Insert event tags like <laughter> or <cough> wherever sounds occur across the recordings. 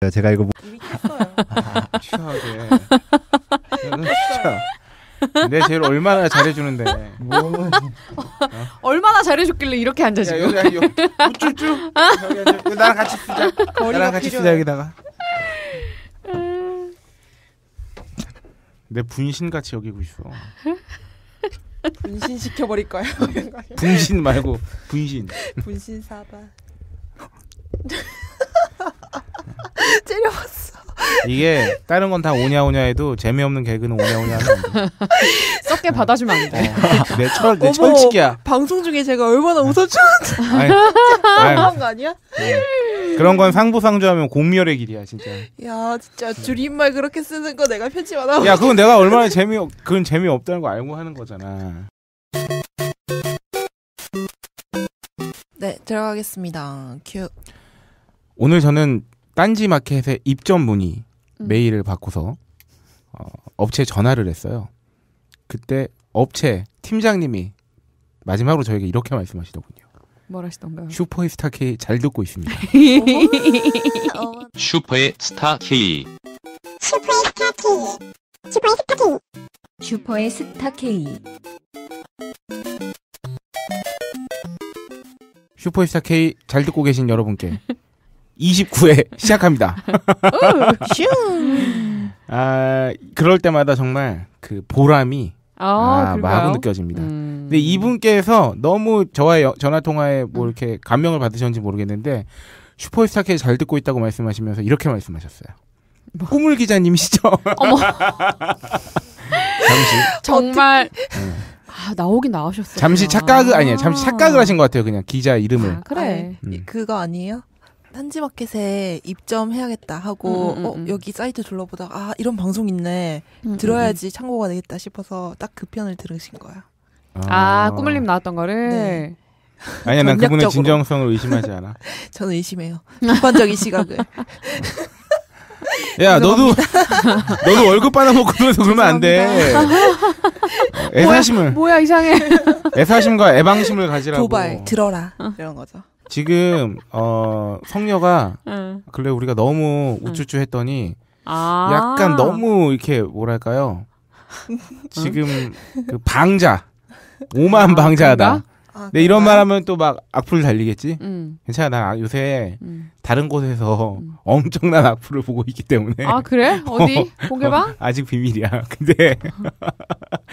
네, 제가 이거 뭐... 아, <laughs> 취하게. 내 제일 얼마나 잘해주는데. 뭐. 얼마나 잘해줬길래 이렇게 앉아 지금. 우쭈쭈. 나랑 같이 쓰자. 나랑 같이 쓰자 여기다가. 음. 내 분신 같이 여기고 있어. 분신 시켜버릴 거야. <laughs> 분신 말고 분신. 분신 사바. <laughs> <laughs> 째려봤어. 이게 다른 건 다 오냐오냐 해도 재미없는 개그는 오냐오냐 하는 썩게 받아주면 안 돼. <laughs> 내 철, 내 어머, 철칙이야. 방송 중에 제가 얼마나 웃어주는지 <laughs> 아니, 거 아니야? 네. 그런 건 상부상조하면 공멸의 길이야, 진짜. 야, 진짜 줄임말 그렇게 쓰는 거 내가 편집 하다 야, 그건 내가 얼마나 재미없, 그건 재미없다는 거 알고 하는 거잖아. 네, 들어가겠습니다. 큐. 오늘 저는 딴지 마켓의 입점 문의 음. 메일을 받고서 어, 업체에 전화를 했어요. 그때 업체 팀장님이 마지막으로 저에게 이렇게 말씀하시더군요. 뭐라시던가요? 슈퍼의 스타 K 잘 듣고 있습니다. 슈퍼의 스타 <laughs> K. 슈퍼의 스타 K. 슈퍼의 스타 K. 슈퍼의 스타 K. 슈퍼의 스타 K 잘 듣고 계신 여러분께 <laughs> 29회 <laughs> 시작합니다. 아, 그럴 때마다 정말 그 보람이 아, 아 마구 느껴집니다. 음. 근데 이분께서 너무 저와의 전화 통화에 뭐 이렇게 감명을 받으셨는지 모르겠는데 슈퍼스타 K 잘 듣고 있다고 말씀하시면서 이렇게 말씀하셨어요. 뭐. 꿈을 기자님이시죠? 어머. <laughs> 잠시. 정말. 네. 아, 나오긴 나오셨어요. 잠시 착각을, 아니에요. 잠시 아. 착각을 하신 것 같아요. 그냥 기자 이름을. 아, 그래. 음. 그거 아니에요? 딴지마켓에 입점해야겠다 하고 음, 음, 음 어, 음. 여기 사이트 둘러보다아 이런 방송 있네 음, 들어야지 참고가 되겠다 싶어서 딱 그 편을 들으신 거야. 아, 아 꾸물님 나왔던 거를. 네. 아니야 난 그분의 진정성을 의심하지 않아. <laughs> 저는 의심해요. 비판적인 시각을. <laughs> 야 너도 너도 월급 받아먹고 면서 그러면 안 돼. 애사심을. 뭐야, 뭐야 이상해. 애사심과 애방심을 가지라고. 도발 들어라 이런 거죠. 지금 어 성녀가 응. 근래 우리가 너무 우쭈쭈 했더니 아~ 약간 너무 이렇게 뭐랄까요? 지금 그 방자 오만 아, 방자다. 근데 아, 네, 이런 말 하면 또 막 악플 달리겠지? 음. 괜찮아. 나 아, 요새 음. 다른 곳에서 음. 엄청난 악플을 보고 있기 때문에. 아, 그래? <laughs> 어디? 어, 공개방? 어, 아직 비밀이야. <laughs> 근데,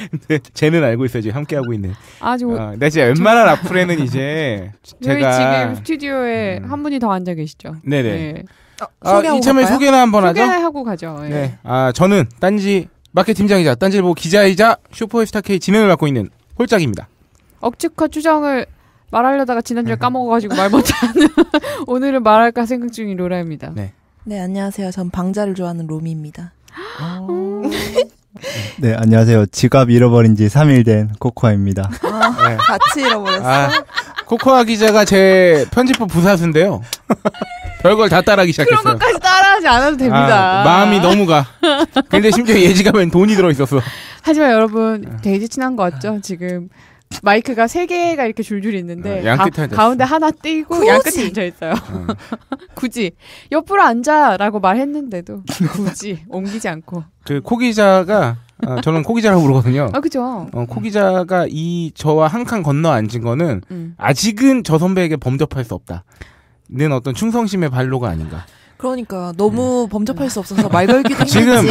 근데 쟤는 알고 있어. 지금 함께하고 있는. 아, 지 어, 근데 진짜 웬만한 악플에는 이제 <laughs> 제가. 지금 스튜디오에 음. 한 분이 더 앉아 계시죠? 네네. 네. 아, 이참에 소개나 한번 하죠. 소개하고 가죠. 예. 네. 아, 저는 딴지 마케팅장이자 딴지보 기자이자 슈퍼스타 K 진행을 맡고 있는 홀짝입니다. 억측과 추정을 말하려다가 지난주에 까먹어가지고 말 못하는 <laughs> 오늘은 말할까 생각 중인 로라입니다. 네. 네 안녕하세요. 전 방자를 좋아하는 로미입니다. 아. 음. 네 안녕하세요. 지갑 잃어버린 지 3일 된 코코아입니다. 아, 네. 같이 잃어버렸어. 아, 코코아 기자가 제 편집부 부사수인데요. 별걸 다 따라하기 시작했어요. 그런 것까지 따라하지 않아도 됩니다. 아, 마음이 아. 너무 가. 근데 심지어 예지가면 돈이 들어있었어. 하지만 여러분 네. 되게 친한 것 같죠? 지금 마이크가 세 개가 이렇게 줄줄이 있는데 어, 가, 가운데 하나 띄고 양끝에 앉아 있어요. 어. <laughs> 굳이 옆으로 앉아라고 말했는데도 굳이 옮기지 않고. 그 코기자가 어, 저는 코기자라고 부르거든요. 아 그죠. 어, 코기자가 이 저와 한 칸 건너 앉은 거는 음. 아직은 저 선배에게 범접할 수 없다는 어떤 충성심의 발로가 아닌가. 그러니까 너무 음. 범접할 수 없어서 말 걸기도 <laughs> 지금,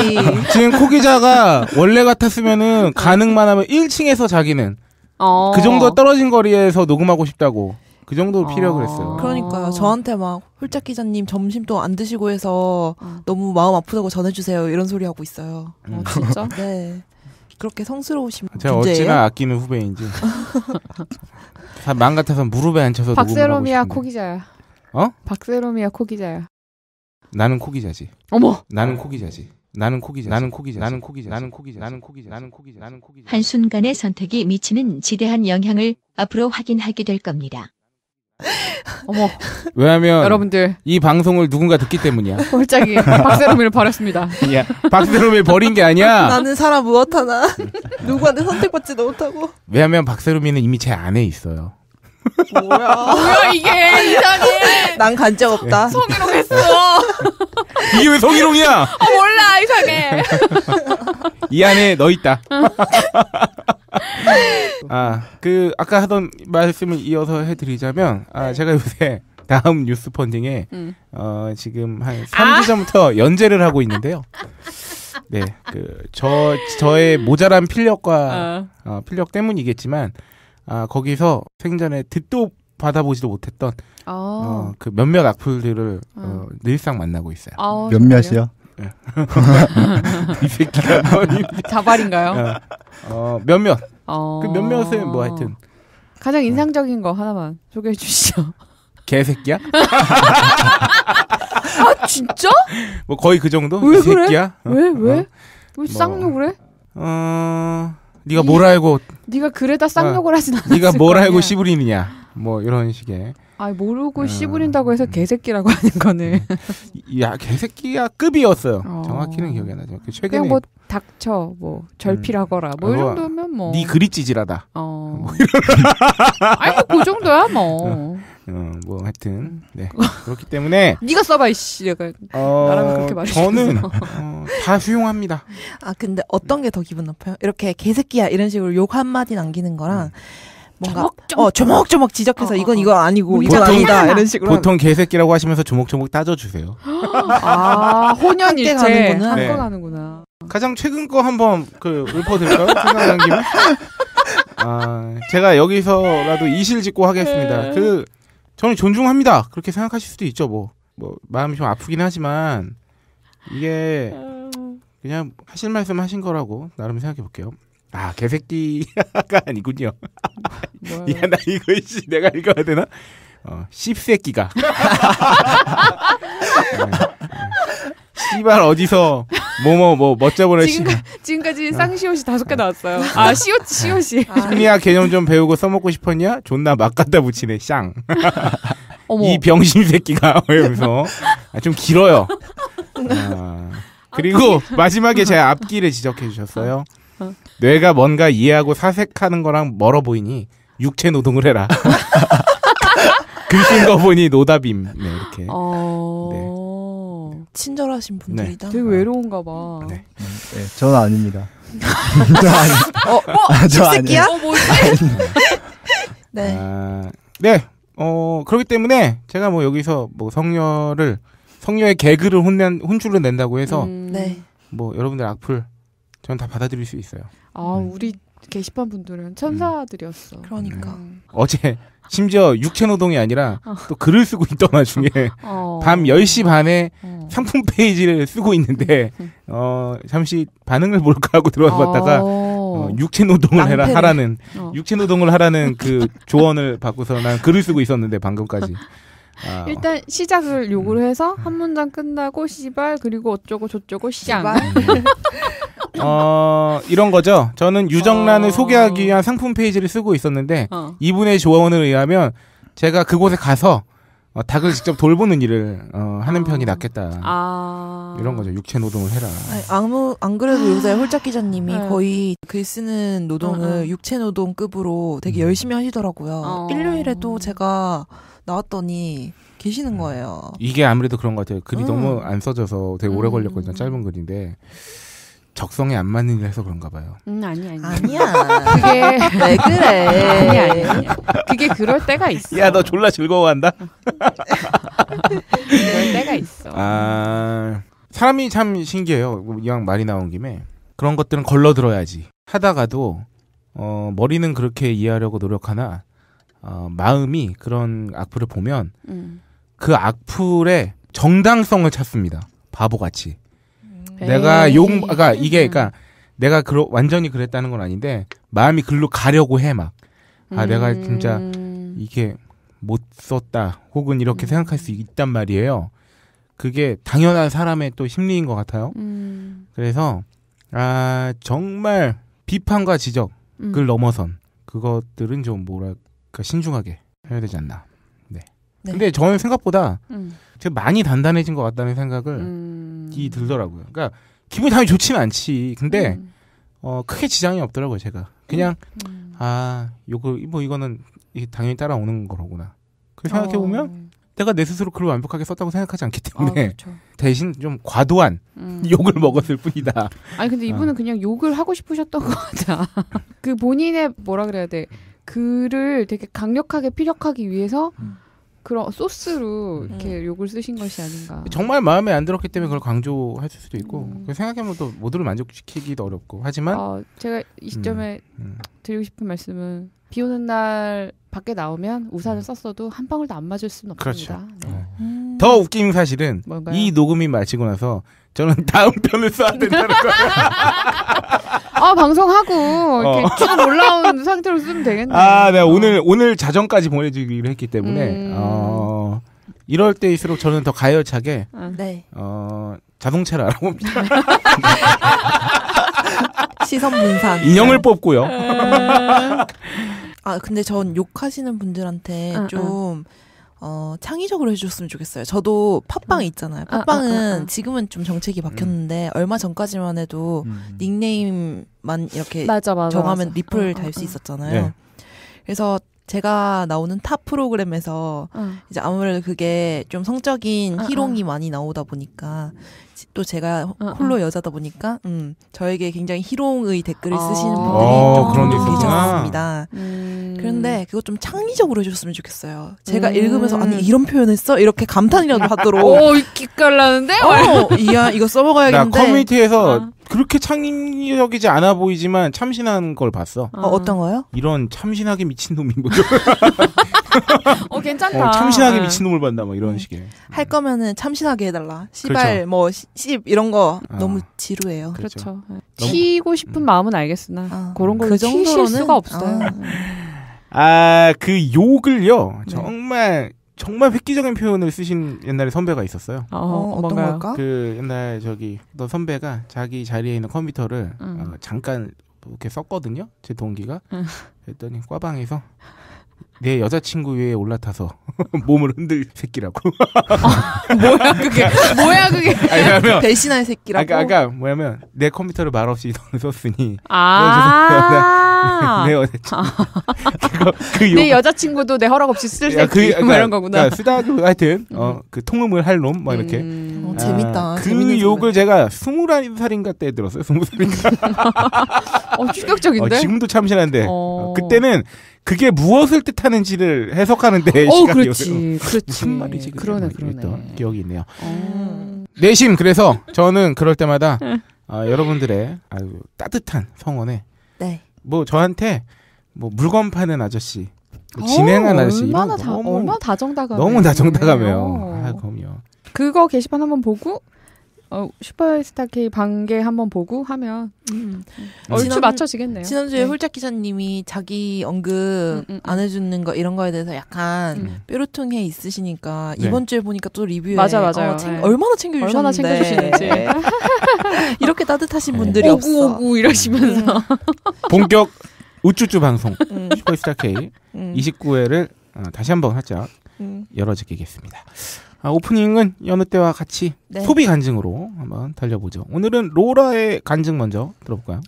지금 코기자가 원래 같았으면은 네. 가능만 하면 1층에서 자기는 어. 그 정도 떨어진 거리에서 녹음하고 싶다고. 그 정도로 아. 어. 필요하 그랬어요. 그러니까요. 저한테 막 홀짝 기자님 점심도 안 드시고 해서 어. 너무 마음 아프다고 전해주세요. 이런 소리 하고 있어요. 아, 진짜? 네. 그렇게 성스러우신 제가 존재예요? 어찌나 아끼는 후배인지. <laughs> 마음 같아서 무릎에 앉혀서 박세롬이야 코기자야. 어? 박세롬이야 코기자야. 나는 코기자지. 어머. 나는 코기자지. 나는 코기지 나는 코기지 나는 코기지 나는 코기지 나는 코기지 나는 코기지 나는 코기지 한순간의 선택이 미치는 지대한 영향을 앞으로 확인하게 될 겁니다. 어머. 왜냐면 여러분들 이 방송을 누군가 듣기 때문이야. <laughs> 홀짝이 박세롬이를 버렸습니다. 야, 박세롬이 버린 게 아니야. 나는 사람 무엇하나 <laughs> 누구한테 선택받지도 못하고. 왜냐면 박세롬이는 이미 제 안에 있어요. 뭐야? 뭐야 이게 이상해. 난 간 적 없다. 네. 성희롱했어. <laughs> 이게 왜 성희롱이야? 아, 몰라 이상해. 이 안에 너 있다. 아그 아까 하던 말씀을 이어서 해드리자면 아 네. 제가 요새 다음 뉴스 펀딩에 음. 어 지금 한 3주 전부터 아! 연재를 하고 있는데요. 네, 그 저 저의 모자란 필력과 어. 어, 필력 때문이겠지만 아, 거기서 생전에 듣도 받아보지도 못했던 아. 어, 그 몇몇 악플들을 어, 음. 늘상 만나고 있어요. 아, 몇몇이요? 예. <laughs> 이 새끼가 뭐 자발인가요? 어, 어 몇몇. 어. 그 몇몇은 뭐 하여튼 가장 예. 인상적인 거 하나만 소개해 주시죠. 개새끼야? 아 진짜? 뭐 거의 그 정도? 왜그 새끼야? 왜 어? 왜? 왜 쌍욕을 해? 뭐, 어 네가 뭘 알고 네가 그래다 쌍욕을 어, 하진 않았을 네가 뭘 알고 씨부리느냐 뭐 이런 식의 아 모르고 어. 음. 씨부린다고 해서 개새끼라고 하는 음. 거는 야 개새끼야 급이었어요 어. 정확히는 기억이 안나지 그 최근에 그냥 뭐 닥쳐 뭐 절필하거라 음. 뭐이 정도면 뭐네 그리 찌질하다 어. 뭐 아니 뭐그 정도야 뭐 어. 어, 뭐 하여튼 음. 네 그렇기 때문에 <laughs> 네가 써봐 이씨 약간 어, 나랑 그렇게 말 저는 어, 다 수용합니다 아 근데 어떤 게 더 기분 나빠요 이렇게 개새끼야 이런 식으로 욕 한마디 남기는 거랑 음. 뭔가 조목조목. 어 조목조목 지적해서 어, 어 이건 어. 이거 아니고 이건 아니다 이런 식으로 보통 개새끼라고 하시면서 조목조목 따져주세요 <gasps> 아 혼연일체 가는구나 네. 가는구나 가장 최근 거 한번 그 읊어드릴까요 생각난 <laughs> 김에 아 제가 여기서라도 이실 짓고 하겠습니다 네. 그 저는 존중합니다. 그렇게 생각하실 수도 있죠. 뭐, 뭐 마음이 좀 아프긴 하지만 이게 그냥 하실 말씀 하신 거라고 나름 생각해 볼게요. 아 개새끼가 <laughs> 아니군요. 야나 이거 씨 내가 읽어야 되나? 어 씹새끼가. <laughs> 네, 네. 씨발 어디서 뭐뭐 뭐 멋져보래 씨. 지금까지 쌍시옷이 다섯 개 나왔어요. 아, 아 시옷 시옷이. 심리학 아. 개념 좀 배우고 써먹고 싶었냐? 존나 막 갖다 붙이네 쌍. 이 병신 새끼가 뭐 이러면서 아, 좀 길어요. 아, 아 그리고 그 마지막에 제 앞길을 지적해 주셨어요. 어. 어. 뇌가 뭔가 이해하고 사색하는 거랑 멀어 보이니 육체 노동을 해라. <laughs> 글쓴 거 보니 노답임. 네, 이렇게. 어... 네. 친절하신 네. 분들이다. 네. 되게 외로운가 봐. 네. 네, 저는 아닙니다. <laughs> 어, 뭐, <laughs> 저 아니. 어, 어, 새끼야 어, 뭐지? <laughs> 네. 아, 네. 어, 그렇기 때문에 제가 뭐 여기서 뭐 성녀를 성녀의 개그를 혼낸 혼주를 낸다고 해서 음, 네. 뭐 여러분들 악플 저는 다 받아들일 수 있어요. 아, 음. 우리 게시판 분들은 천사들이었어. 그러니까. 음. 어제 심지어 육체 노동이 아니라 어. 또 글을 쓰고 있던 와중에 <laughs> 어. 밤 10시 반에 어. 상품 페이지를 쓰고 있는데 <laughs> 어 잠시 반응을 볼까 하고 들어와 봤다가 어. 어, 육체 노동을 해라 하라는 어. 육체 노동을 하라는 그 <laughs> 조언을 받고서 난 글을 쓰고 있었는데 방금까지 아. 일단 시작을 요구를 해서 음. 한 문장 끝나고 씨발 그리고 어쩌고 저쩌고 씨앙 어, 이런 거죠. 저는 유정란을 어... 소개하기 위한 상품 페이지를 쓰고 있었는데 어. 이분의 조언을 의하면 제가 그곳에 가서 어, 닭을 직접 돌보는 일을 어, 하는 편이 낫겠다. 아... 이런 거죠. 육체 노동을 해라. 아니, 아무 안 그래도 아. 요새 홀짝 기자님이 네. 거의 글 쓰는 노동을 어, 어. 어, 육체 노동급으로 되게 음. 열심히 하시더라고요. 일요일에도 제가 나왔더니 계시는 거예요. 이게 아무래도 그런 것 같아요. 글이 음. 너무 안 써져서 되게 오래 음. 걸렸거든요. 짧은 글인데. 적성에 안 맞는 일을 해서 그런가 봐요. 음, 아니, 아니. 아니야. 그게. <laughs> 왜 그래. 아니, 아니. 그게 그럴 때가 있어. 야, 너 졸라 즐거워한다? <laughs> 그럴 때가 있어. 아, 사람이 참 신기해요. 이왕 말이 나온 김에. 그런 것들은 걸러들어야지. 하다가도, 어, 머리는 그렇게 이해하려고 노력하나, 어, 마음이 그런 악플을 보면, 음. 그 악플의 정당성을 찾습니다. 바보같이. 내가 용, 그러니까 이게, 그러니까 내가 그러, 완전히 그랬다는 건 아닌데 마음이 글로 가려고 해 막. 아, 음. 내가 진짜 음. 이게 못 썼다. 혹은 이렇게 음. 생각할 수 있단 말이에요. 그게 당연한 사람의 또 심리인 것 같아요. 음. 그래서 아 정말 비판과 지적을 음. 넘어선 그것들은 좀 뭐랄까 신중하게 해야 되지 않나. 네. 네. 근데 저는 생각보다 음. 제가 많이 단단해진 것 같다는 생각을 음. 이 들더라고요. 그러니까 기분이 당연히 좋지는 않지. 근데 음. 어 크게 지장이 없더라고요 제가. 그냥 음. 음. 아 요거 뭐 이거는 당연히 따라오는 거로구나. 그 생각해 어. 보면 어. 내가 내 스스로 글을 완벽하게 썼다고 생각하지 않기 아, 때문에 아, 그렇죠. <laughs> 대신 좀 과도한 음. <laughs> 욕을 먹었을 뿐이다. 아니 근데 아. 이분은 어. 그냥 욕을 하고 싶으셨던 거 같아. <laughs> 그 본인의 뭐라 그래야 돼 글을 되게 강력하게 피력하기 위해서 음. 그런 소스로 음. 이렇게 음. 욕을 쓰신 것이 아닌가. 정말 마음에 안 들었기 때문에 그걸 강조할 수도 있고 음. 그 생각해보면 또 모두를 만족시키기도 어렵고 하지만 어, 제가 이 시점에 음. 음. 드리고 싶은 말씀은 비 오는 날 밖에 나오면 우산을 음. 썼어도 한 방울도 안 맞을 수는 없습니다. 그렇죠. 네. 네. 더 웃긴 사실은 뭔가요? 이 녹음이 마치고 나서 저는 <laughs> 다음 편을 써야 된다는 거예요. 아 방송하고 이렇게 어. 쭉 올라온 상태로 쓰면 되겠네. 아, 내가 네, 어. 오늘 오늘 자정까지 보내주기로 했기 때문에 음. 어, 이럴 때일수록 저는 더 가열차게 아. 네. 어, 자동차를 알아봅니다. <laughs> 시선 분산. 인형을 네. 뽑고요. 음. 아 근데 전 욕하시는 분들한테 아, 좀. 아. 어, 창의적으로 해주셨으면 좋겠어요. 저도 팟빵 음. 있잖아요. 아, 아, 팟빵은 아, 아, 아, 지금은 좀 정책이 음. 바뀌었는데 음. 얼마 전까지만 해도 음. 닉네임만 이렇게 맞아, 맞아, 정하면 맞아. 리플 달수 어, 어, 어. 있었잖아요. 네. 그래서 제가 나오는 타 프로그램에서 이제 아무래도 그게 좀 성적인 희롱이 많이 나오다 보니까 또 제가 어, 홀로 어. 여자다 보니까 음, 저에게 굉장히 희롱의 댓글을 아. 쓰시는 아, 분들이 좀 계셨습니다. 음. 그런데 그거 좀 창의적으로 해주셨으면 좋겠어요. 제가 음. 읽으면서 아니 이런 표현을 써 이렇게 감탄이라도 하도록. 오 어, 기깔나는데? 어, 이야 이거 써먹어야겠는데. 나 커뮤니티에서 그렇게 창의적이지 않아 보이지만 참신한 걸 봤어. 어, 떤 거요? 이런 참신하게 미친 놈이 뭐죠? <laughs> 어 괜찮다. 어, 참신하게 네. 미친놈을 봤나 뭐 이런 식의. 할 거면은 참신하게 해달라. 시발 그렇죠. 뭐씹 이런 거 아. 너무 지루해요. 그렇죠. 그렇죠. 너무... 튀고 싶은 음. 마음은 알겠으나 아. 그런 걸그 정도로는 수가 없어요. 아그 아, 욕을요 네. 정말 정말 획기적인 표현을 쓰신 옛날에 선배가 있었어요. 어, 어 어떤 걸까? 그 옛날 저기 너 선배가 자기 자리에 있는 컴퓨터를 음. 어, 잠깐 이렇게 썼거든요. 제 동기가. 음. 했더니 꽈방에서 내 여자친구 위에 올라타서 <laughs> 몸을 흔들 새끼라고. 아, 뭐야 그게? 뭐야 그게? <laughs> 아니면 배신할 새끼라고. 아까 아까 뭐냐면 내 컴퓨터를 말없이 돈을 썼으니. 아. 내, <laughs> 그 내 여자친구. 내 여자친구도 내 허락 없이 쓸 그 새끼 그, 뭐 그러 그러니까 이런 거구나. 그 쓰다도 하여튼 음. 어, 그 통음을 할놈막 이렇게. 음, 어, 아, 재밌다. 그 욕을 제가 스물 살인가 때 들었어요. 스무 살인가. 어 충격적인데. 어, 지금도 참신한데. 어, 그때는 그게 무엇을 뜻하는지를 해석하는 데 어, 시간이 그렇지, 그렇지. 무슨 말이지? 그러네, 뭐 그러네. 기억이 있네요. 어... 내심 그래서 저는 그럴 때마다 어, 여러분들의 아주 따뜻한 성원에 네. 뭐 저한테 뭐 물건 파는 아저씨, 뭐 어, 진행한 아저씨 얼마나 다 너무, 얼마나 다정다감 너무 다정다감해요. 아, 그럼요. 그거 게시판 한번 보고 어, 슈퍼스타 K 방계 한번 보고 하면 음. 얼추 지난, 맞춰지겠네요. 지난주에 네. 홀짝 기자님이 자기 언급 음, 음, 음, 안 해주는 거 이런 거에 대해서 약간 음. 뾰루퉁해 있으시니까 네. 이번 주에 보니까 또 리뷰에 맞아 맞아요. 어, 챙, 네. 얼마나 챙겨주셨는데 얼마나 챙겨주시는지 네. <laughs> 이렇게 따뜻하신 네. 분들이 오구 없어. 오구 이러시면서 음. 본격 우쭈쭈 방송 슈퍼스타 K 29회를 어, 다시 한번 활짝 열어지겠습니다. 아, 오프닝은 여느 때와 같이 네. 소비 간증으로 한번 달려보죠. 오늘은 로라의 간증 먼저 들어볼까요?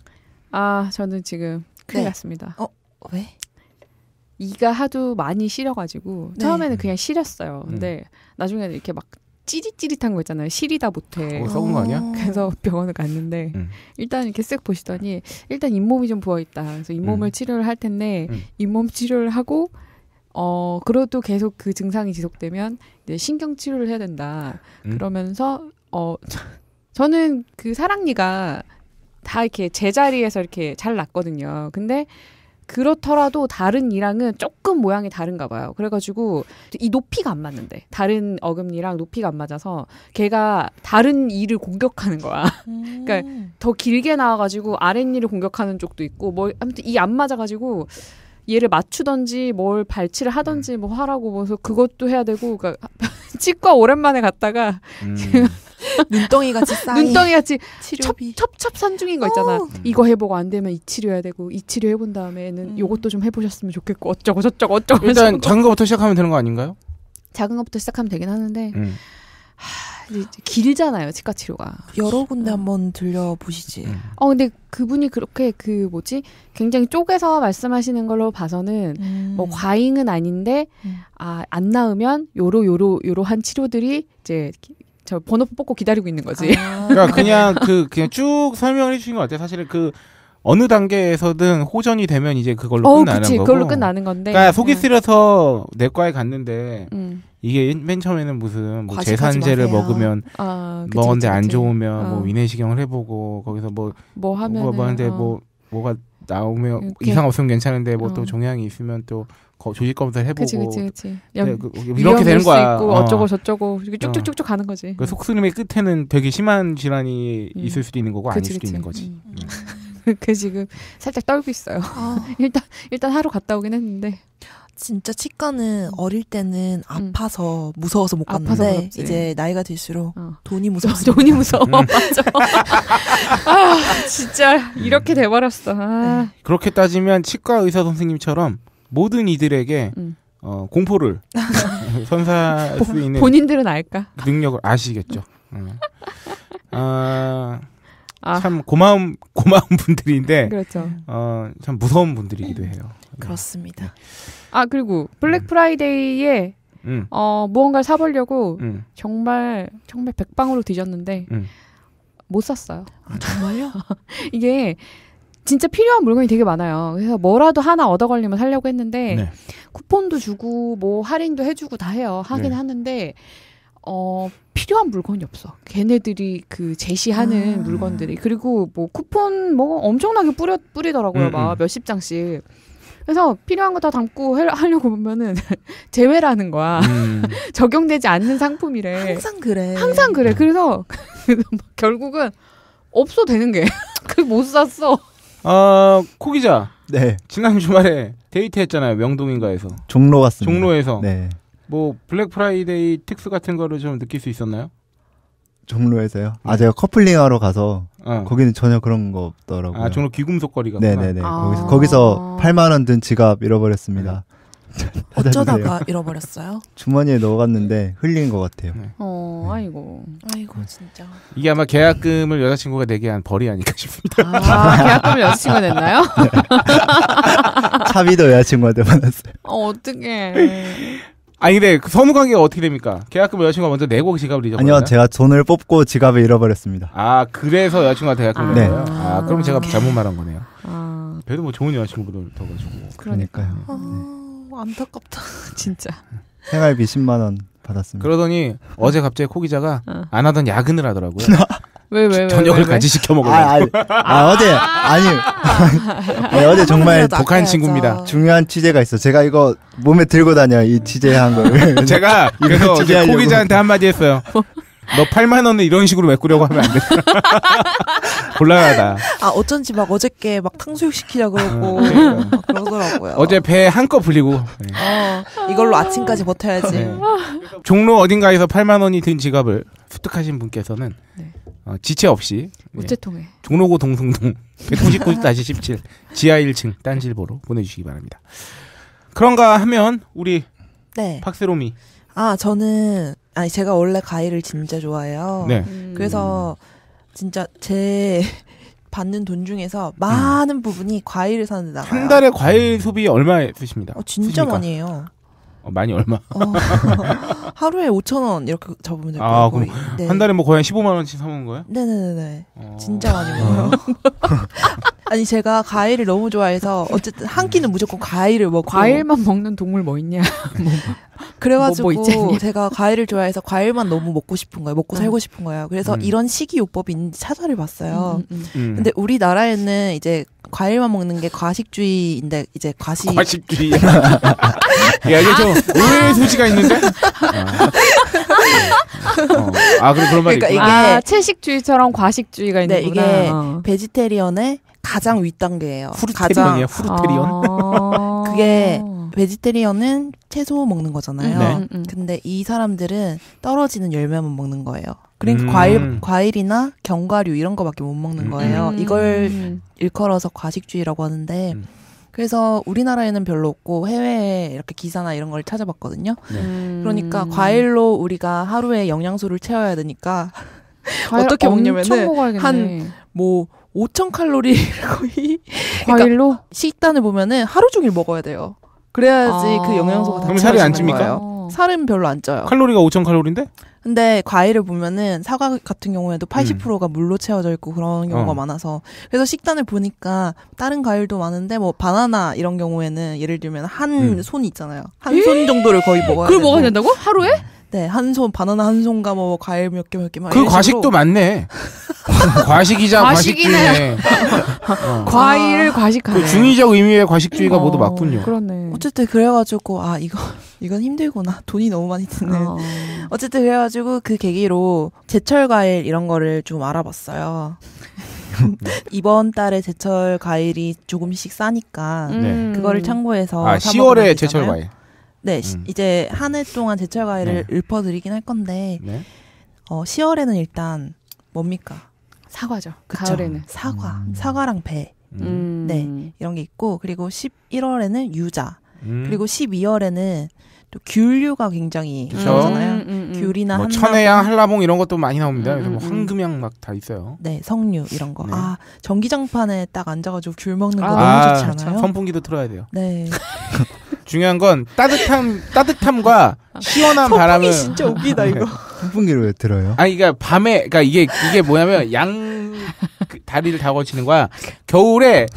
아, 저는 지금 큰일 네. 났습니다. 어, 왜? 이가 하도 많이 시려가지고 네. 처음에는 그냥 시렸어요. 음. 근데 나중에 는 이렇게 막 찌릿찌릿한 거 있잖아요. 시리다 못해. 어, 아, 썩은 거 아니야? 어. 그래서 병원을 갔는데 음. 일단 이렇게 쓱 보시더니 일단 잇몸이 좀 부어 있다. 그래서 잇몸을 음. 치료를 할 텐데 음. 잇몸 치료를 하고 어 그래도 계속 그 증상이 지속되면 이제 신경 치료를 해야 된다. 음? 그러면서 어 <laughs> 저는 그 사랑니가 다 이렇게 제자리에서 이렇게 잘 났거든요. 근데 그렇더라도 다른 이랑은 조금 모양이 다른가 봐요. 그래가지고 이 높이가 안 맞는데 다른 어금니랑 높이가 안 맞아서 걔가 다른 이를 공격하는 거야. <laughs> 그러니까 음. 그러니까 더 길게 나와가지고 아랫니를 공격하는 쪽도 있고 뭐 아무튼 이 안 맞아가지고 얘를 맞추던지 뭘 발치를 하던지 음. 뭐 하라고 뭐서 그것도 해야 되고 그러니까 <laughs> 치과 오랜만에 갔다가 음. <laughs> 눈덩이 같이 <laughs> 쌓인 눈덩이 같이 치료비. 첩, 첩산중인 거 있잖아. 오. 어. 이거 해보고 안 되면 이 치료해야 되고 이 치료 해본 다음에는 음. 요것도 좀 해보셨으면 좋겠고 어쩌고 저쩌고 어쩌고 일단 작은 것부터 시작하면 되는 거 아닌가요? 작은 것부터 시작하면 되긴 하는데 음. 하... 길잖아요 치과 치료가 여러 군데 음. 한번 들려보시지. 음. 어 근데 그분이 그렇게 그 뭐지 굉장히 쪼개서 말씀하시는 걸로 봐서는 음. 뭐 과잉은 아닌데 음. 아안 나으면 요로 요로 요로한 치료들이 이제 저번호 뽑고 기다리고 있는 거지. 아. 그러니까 그냥 그 그냥 쭉 설명을 해주신 것 같아요. 사실 은그 어느 단계에서든 호전이 되면 이제 그걸로 어, 끝나는 그치, 거고. 그걸로 끝나는 건데. 그러니까 속이 쓰려서 응. 내과에 갔는데 응. 이게 맨 처음에는 무슨 뭐 재산제를 먹으면 아, 먹었는데 뭐 안 좋으면 어. 뭐 위내시경을 해보고 거기서 뭐 뭐 하면 뭐, 뭐 하는데 어. 뭐 뭐가 나오면 이렇게. 이상 없으면 괜찮은데 뭐또 어. 종양이 있으면 또 거, 조직 검사를 해보고 그치, 그치, 그치. 네, 그, 이렇게 되는 거야. 있고, 어. 쩌고 저쩌고 어. 쭉쭉쭉쭉 가는 거지. 그 속쓰림의 끝에는 되게 심한 질환이 음. 있을 수도 있는 거고 아닐 수도 있는 거지. 음. 음. 그 지금 살짝 떨고 있어요. 아. <laughs> 일단 일단 하루 갔다 오긴 했는데. 진짜 치과는 어릴 때는 음. 아파서 음. 무서워서 못 갔는데 아파서 이제 나이가 들수록 어. 돈이 무서워 서 돈이 무서워 맞아 아, 진짜 이렇게 음. 돼버렸어 아. 네. 그렇게 따지면 치과 의사 선생님처럼 모든 이들에게 음. 어, 공포를 <laughs> 선사할 수 있는 본인들은 알까 능력을 아시겠죠 음. 아 아. 참 고마운 고마운 분들인데 그렇죠. 어, 참 무서운 분들이기도 음, 해요. 네. 그렇습니다. 네. 아 그리고 블랙 음. 프라이데이에 음. 어, 무언가를 사보려고 음. 정말 정말 백방으로 뒤졌는데 음. 못 샀어요. 아, 정말요? <laughs> 이게 진짜 필요한 물건이 되게 많아요. 그래서 뭐라도 하나 얻어 걸리면 살려고 했는데 네. 쿠폰도 주고 뭐 할인도 해주고 다 해요. 하긴 네. 하는데 어 필요한 물건이 없어. 걔네들이 그 제시하는 아. 물건들이 그리고 뭐 쿠폰 뭐 엄청나게 뿌려 뿌리더라고요. 음, 음. 막 음. 몇십 장씩. 그래서 필요한 거 다 담고 하려고 보면은 <laughs> 제외라는 거야. 음. <laughs> 적용되지 않는 상품이래. 항상 그래. 항상 그래. 음. 그래서 <laughs> 결국은 없어 되는 게. 그 못 샀어. 아, 코 기자. 네. 지난 주말에 데이트했잖아요. 명동인가에서. 종로 갔습니다. 종로에서. 네. 뭐 블랙 프라이데이 특수 같은 거를 좀 느낄 수 있었나요? 종로에서요. 아 네. 제가 커플링하러 가서 어. 거기는 전혀 그런 거 없더라고요. 아 종로 귀금속 거리가. 네네네. 네. 아~ 거기서 거기서 8만 원 든 지갑 잃어버렸습니다. 네. <laughs> 어쩌다가 잃어버렸어요? 주머니에 넣어갔는데 흘린 것 같아요. 네. 어, 아이고, 아이고 진짜. 이게 아마 계약금을 여자친구가 내게 한 벌이 아닐까 싶습니다. 아, 계약금을 여자친구가 냈나요? <laughs> 차비도 여자친구한테 받았어요. 어, 어떡해. <laughs> 아니 근데 그 선후 관계가 어떻게 됩니까? 계약금 여자친구가 먼저 내고 지갑을 잃어버렸요 아니요, 제가 돈을 뽑고 지갑을 잃어버렸습니다. 아 그래서 여자친구가 계약금을 아, 내요. 네. 아 그럼 제가 아. 잘못 말한 거네요. 아... 그래도 뭐 좋은 여자친구를둬 가지고. 그러니까요. 아, 네. 안타깝다 <laughs> 진짜. 생활비 10만 원 받았습니다. 그러더니 어제 갑자기 코 기자가 어. 안 하던 야근을 하더라고요. <laughs> 왜, 왜, 왜, 저녁을 왜, 같이 시켜 먹으려고. 아, 아, 아, 어제 아니, 아니 <laughs> 네, 어제 아, 정말 독한 친구입니다. 중요한 취재가 있어. 제가 이거 몸에 들고 다녀 이 취재한 걸. <laughs> 제가 그래서 어제 코 기자한테 한마디 했어요. 너 8만 원을 이런 식으로 메꾸려고 하면 안 돼. 곤란하다. <laughs> 아 어쩐지 막 어저께 막 탕수육 시키자 아, 그러고 네. 막 그러더라고요. 어제 배 한껏 불리고. 네. 어, 이걸로 아침까지 버텨야지. 네. 종로 어딘가에서 8만 원이 든 지갑을 습득하신 분께서는 네. 어, 지체 없이 예. 우체통에 예. 종로구 동성동 199-17 <laughs> 지하 1층 딴실보로 보내주시기 바랍니다. 그런가 하면 우리 네. 박세롬이 아 저는 아니 제가 원래 과일을 진짜 좋아해요. 네. 음. 그래서 진짜 제 <laughs> 받는 돈 중에서 많은 음. 부분이 과일을 사는 데나가한 달에 과일 소비 얼마에 쓰십니다? 어, 진짜 쓰십니까? 많이 해요. 어, 많이 얼마? 어, <laughs> 하루에 5천 원 이렇게 잡으면 될거요 아, 그럼 네. 한 달에 뭐 거의 15만 원씩 사 먹는 거예요? 네네네네. 어... 진짜 많이 어. 먹어요. <laughs> <laughs> 아니 제가 과일을 너무 좋아해서 어쨌든 한 끼는 무조건 과일을 먹고 과일만 먹는 동물 뭐 있냐? 뭐. 그래가지고 뭐, 뭐 제가 과일을 좋아해서 과일만 너무 먹고 싶은 거예요. 먹고 음. 살고 싶은 거예요. 그래서 음. 이런 식이요법이 있는지 찾아를 봤어요. 음, 음, 음. 근데 우리나라에는 이제 과일만 먹는 게 과식주의인데 이제 과식 과식주의 <laughs> 야 이게 좀 아. 의외의 소지가 있는데 아. 어. 아 그럼 그런 말이 그러니까 이게 아, 채식주의처럼 과식주의가 있는 네, 이게 베지테리언의 가장 윗 단계예요. 가장... 후르테리언. 아. 그게 베지테리언은 채소 먹는 거잖아요. 네. 음, 음. 근데 이 사람들은 떨어지는 열매만 먹는 거예요. 그러니까 음. 과일 과일이나 견과류 이런 거밖에 못 먹는 음, 거예요. 음. 이걸 일컬어서 과식주의라고 하는데 그래서 우리나라에는 별로 없고 해외에 이렇게 기사나 이런 걸 찾아봤거든요. 네. 그러니까 과일로 우리가 하루에 영양소를 채워야 되니까 <laughs> 어떻게 먹냐면은 한뭐 5천 칼로리 거의 과일로 그러니까 식단을 보면은 하루 종일 먹어야 돼요. 그래야지 그 아. 그 영양소가 다 그럼 살이 안 채워지는 니까 거예요. 살은 별로 안 쪄요. 칼로리가 5천 칼로리인데? 근데 과일을 보면은 사과 같은 경우에도 80%가 음. 물로 채워져 있고 그런 경우가 어. 많아서 그래서 식단을 보니까 다른 과일도 많은데 뭐 바나나 이런 경우에는 예를 들면 한 음. 손이 있잖아요. 한 손 정도를 거의 먹어야 그걸 되고 먹어야 된다고? 하루에? 네, 한 손 바나나 한 손과 뭐 과일 몇 개 몇 개만. 그 과식도 많네. <laughs> 과식이자 과식주의. <laughs> 어. 과일을 아. 과식하네. 그 중의적 의미의 과식주의가 어, 모두 맞군요. 그렇네. 어쨌든 그래가지고 아 이거 <laughs> 이건 힘들구나 돈이 너무 많이 드네 어. 어쨌든 그래가지고 그 계기로 제철 과일 이런 거를 좀 알아봤어요. 이번 달에 제철 과일이 조금씩 싸니까 음. 네. 그거를 참고해서 아, 10월에 제철 과일. 네, 시, 음. 이제 한 해 동안 제철 과일을 네. 읊어드리긴 할 건데 네. 어, 10월에는 일단 뭡니까? 사과죠. 그쵸? 가을에는 사과, 음. 사과랑 배, 음. 음. 네 이런 게 있고 그리고 11월에는 유자, 음. 그리고 12월에는 또 귤류가 굉장히 나오잖아요. 음, 귤이나 뭐 천혜향, 한라봉 이런 것도 많이 나옵니다. 그래뭐 황금향 막 다 있어요. 네, 석류 이런 거. 네. 아 전기장판에 딱 앉아가지고 귤 먹는 거 아, 너무 좋지 않아요? 선풍기도 틀어야 돼요. 네. <laughs> 중요한 건 따뜻함 따뜻함과 시원한 바람을 진짜 웃기다 네. 이거. 선풍기를 왜 들어요? 아니 그니까 밤에 그니까 이게 이게 뭐냐면 양 그 다리를 다 거치는 거야. 겨울에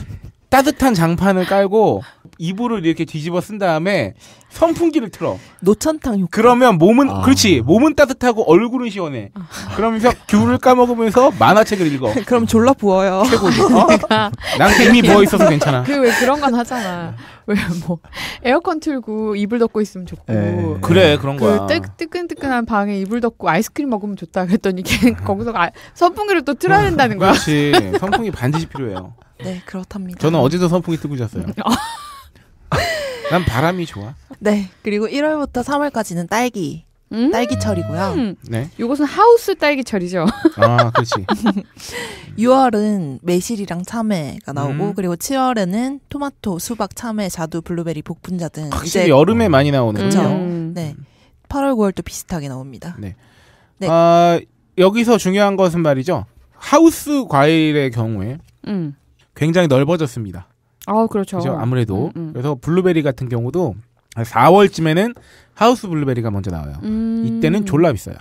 따뜻한 장판을 깔고 이불을 이렇게 뒤집어 쓴 다음에 선풍기를 틀어. 노천탕 효과. 그러면 몸은 아. 그렇지 몸은 따뜻하고 얼굴은 시원해. 아. 그러면서 귤을 까먹으면서 만화책을 읽어. <laughs> 그럼 졸라 부어요. 최고지. 어? <laughs> 난 이미 부어 있어서 괜찮아. 그 왜 그런 건 하잖아. 왜 뭐 에어컨 틀고 이불 덮고 있으면 좋고. 에이. 네. 그래 그런 그 거야. 그 뜨끈뜨끈한 방에 이불 덮고 아이스크림 먹으면 좋다 그랬더니 걔 <laughs> 거기서 아, 선풍기를 또 틀어야 된다는 거야. 그렇지. 선풍기 반드시 필요해요. 네 그렇답니다. 저는 어제도 선풍기 뜨고 잤어요. 난 바람이 좋아. 네. 그리고 1월부터 3월까지는 딸기. 음~ 딸기철이고요. 네. 이것은 하우스 딸기철이죠. 아, 그렇지. 6월은 <laughs> 매실이랑 참외가 나오고 음. 그리고 7월에는 토마토, 수박, 참외, 자두, 블루베리, 복분자 등 확실히 이제 여름에 많이 나오는 그죠 음. 네. 8월, 9월도 비슷하게 나옵니다. 네. 네. 아, 여기서 중요한 것은 말이죠. 하우스 과일의 경우에 음. 굉장히 넓어졌습니다. 아, 그렇죠. 그죠? 아무래도. 음, 음. 그래서 블루베리 같은 경우도 4월쯤에는 하우스 블루베리가 먼저 나와요. 음. 이때는 졸라 비싸요.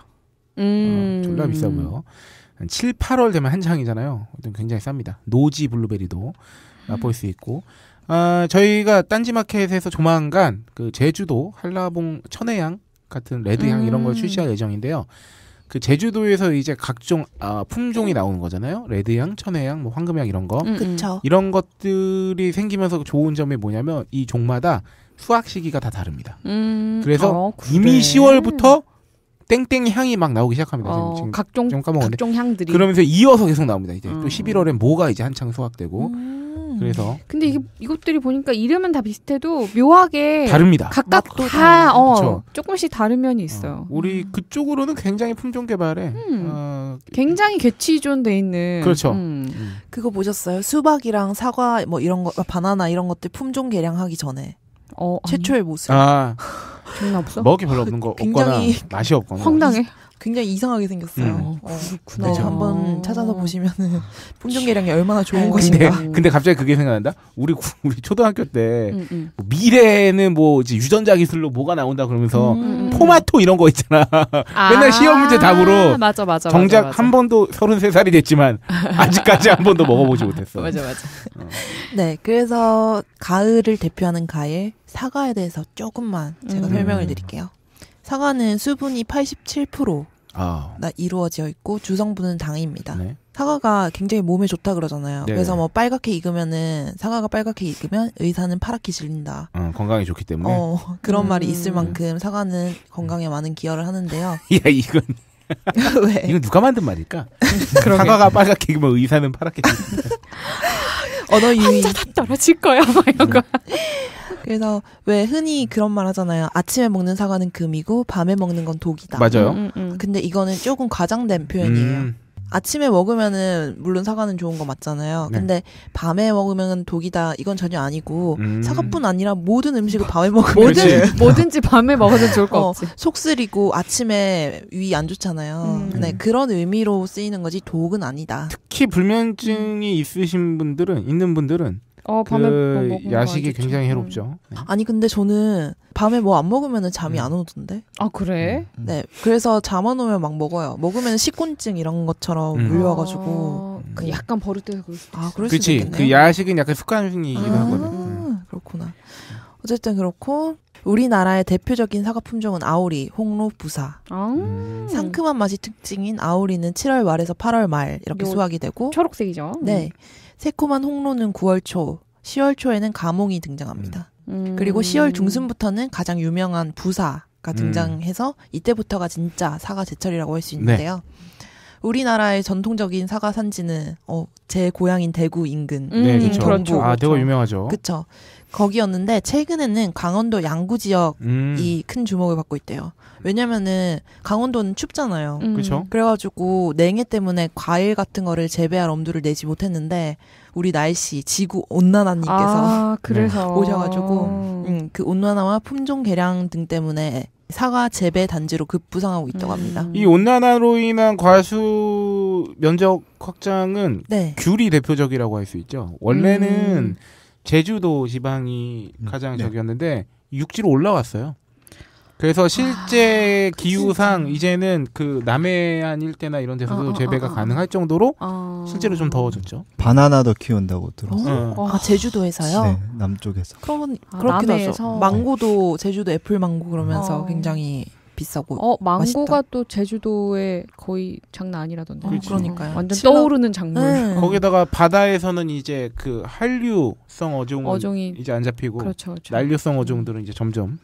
음. 어, 졸라 비싸고요. 7, 8월 되면 한창이잖아요. 굉장히 쌉니다. 노지 블루베리도 맛볼 아, 수 있고. 아, 저희가 딴지마켓에서 조만간 그 제주도 한라봉 천혜향 같은 레드향 이런 걸 음. 출시할 예정인데요. 그 제주도에서 이제 각종 아, 품종이 나오는 거잖아요. 레드향, 천혜향, 뭐 황금향 이런 거. 음, 음. 그쵸. 이런 것들이 생기면서 좋은 점이 뭐냐면 이 종마다 수확 시기가 다 다릅니다. 음, 그래서 어, 그래. 이미 10월부터 땡땡 향이 막 나오기 시작합니다. 어, 지금 각종 지금 까먹었는 각종 향들이 그러면서 이어서 계속 나옵니다. 이제 음. 또1 1월에 뭐가 이제 한창 수확되고 음. 그래서 근데 이게 이것들이 보니까 이름은 다 비슷해도 묘하게 다릅니다. 각각 아, 다 아, 어, 조금씩 다른 면이 있어요. 어, 우리 음. 그쪽으로는 굉장히 품종 개발에 음. 어, 굉장히 개취존돼 있는 그렇죠. 음. 음. 그거 보셨어요? 수박이랑 사과 뭐 이런 거 바나나 이런 것들 품종 개량하기 전에 어, 최초의 모습. 아. <laughs> 존나 없어? 먹이 별로 없는 거 <laughs> 굉장히 없거나 맛이 없거나 황당해. 굉장히 이상하게 생겼어요. 음. 어, 그렇구나. 그 한번 어. 찾아서 보시면은 <laughs> 품종 개량이 얼마나 좋은 것인가. 근데, 근데 갑자기 그게 생각난다. 우리 <laughs> 우리 초등학교 때 음, 음. 뭐 미래에는 뭐 이제 유전자 기술로 뭐가 나온다 그러면서 포마토 음, 음, 음. 이런 거 있잖아. 아~ <laughs> 맨날 시험 문제 답으로 맞아, 맞아, 정작 맞아, 한 번도 33살이 됐지만 아직까지 한 번도 먹어보지 못했어. 맞아 맞아. 어. 네, 그래서 가을을 대표하는 과일 사과에 대해서 조금만 제가 설명을 드릴게요. 사과는 수분이 87%나 아. 이루어져 있고 주성분은 당입니다. 네. 사과가 굉장히 몸에 좋다 그러잖아요. 네. 그래서 뭐 빨갛게 익으면은 사과가 빨갛게 익으면 의사는 파랗게 질린다. 어, 건강에 좋기 때문에. 어, 그런 음. 말이 있을 만큼 네. 사과는 건강에 많은 기여를 하는데요. <laughs> 야 이건 <laughs> 왜? 이건 누가 만든 말일까? 사과가 빨갛게 익으면 의사는 파랗게 질린다. <laughs> 언어 유희 혼자 다 떨어질 거야 막 네. 그래서 왜 흔히 그런 말 하잖아요. 아침에 먹는 사과는 금이고 밤에 먹는 건 독이다. 맞아요. 음, 음, 음. 근데 이거는 조금 과장된 표현이에요. 음. 아침에 먹으면은 물론 사과는 좋은 거 맞잖아요. 네. 근데 밤에 먹으면 독이다 이건 전혀 아니고 음. 사과뿐 아니라 모든 음식을 밤에 먹으면 뭐든 <laughs> 뭐든지 밤에 먹어도 좋을 거 어, 없지. 속쓰리고 아침에 위 안 좋잖아요. 음. 네 음. 그런 의미로 쓰이는 거지 독은 아니다. 특히 불면증이 있으신 분들은 있는 분들은 어, 밤에 그뭐 야식이 굉장히 음. 해롭죠. 네. 아니 근데 저는 밤에 뭐 안 먹으면 잠이 음. 안 오던데. 아 그래? 음, 음. 네. 그래서 잠 안 오면 막 먹어요. 먹으면 식곤증 이런 것처럼 음. 물려가지고. 아, 그 음. 약간 버릇돼서 그럴 수도. 아 그럴 그치. 수도 그 있겠네그 야식은 약간 습관이기도 아, 하거든. 요 그렇구나. 어쨌든 그렇고 우리나라의 대표적인 사과 품종은 아오리, 홍로, 부사. 아~ 상큼한 맛이 특징인 아오리는 7월 말에서 8월 말 이렇게 수확이 되고 초록색이죠. 네. 음. 새콤한 홍로는 9월 초, 10월 초에는 가몽이 등장합니다. 음. 그리고 10월 중순부터는 가장 유명한 부사가 음. 등장해서 이때부터가 진짜 사과 제철이라고 할수 네. 있는데요. 네. 우리나라의 전통적인 사과 산지는 어, 제 고향인 대구 인근. 음, 네, 음, 그렇죠. 아, 대구 유명하죠. 그렇죠. 거기였는데 최근에는 강원도 양구 지역이 음. 큰 주목을 받고 있대요. 왜냐면은 강원도는 춥잖아요. 음. 그렇죠. 그래가지고 냉해 때문에 과일 같은 거를 재배할 엄두를 내지 못했는데 우리 날씨 지구 온난화님께서 아, 네. 그래서 오셔가지고 음, 음, 그 온난화와 품종 개량 등 때문에 사과 재배 단지로 급부상하고 있다고 음. 합니다. 음. 이 온난화로 인한 과수 면적 확장은 네. 귤이 대표적이라고 할 수 있죠. 원래는 음. 제주도 지방이 음, 가장 네. 저기였는데 육지로 올라왔어요. 그래서 실제 아, 기후상 그 이제는 그 남해안 일대나 이런 데서도 아, 재배가 아, 가능할 정도로 실제로 좀 더워졌죠. 바나나도 키운다고 들었어요. 어? 아 제주도에서요? 네, 남쪽에서. 그런 그렇게 해서 망고도 제주도 애플 망고 그러면서 굉장히 비싸고. 어, 망고가 맛있다. 또 제주도에 거의 장난 아니라던데. 어, 그러니까요. 어, 완전 떠오르는 작물. 음. <laughs> 거기다가 바다에서는 이제 그 한류성 어종은 어종이 이제 안 잡히고 그렇죠, 그렇죠. 난류성 어종들은 음. 이제 점점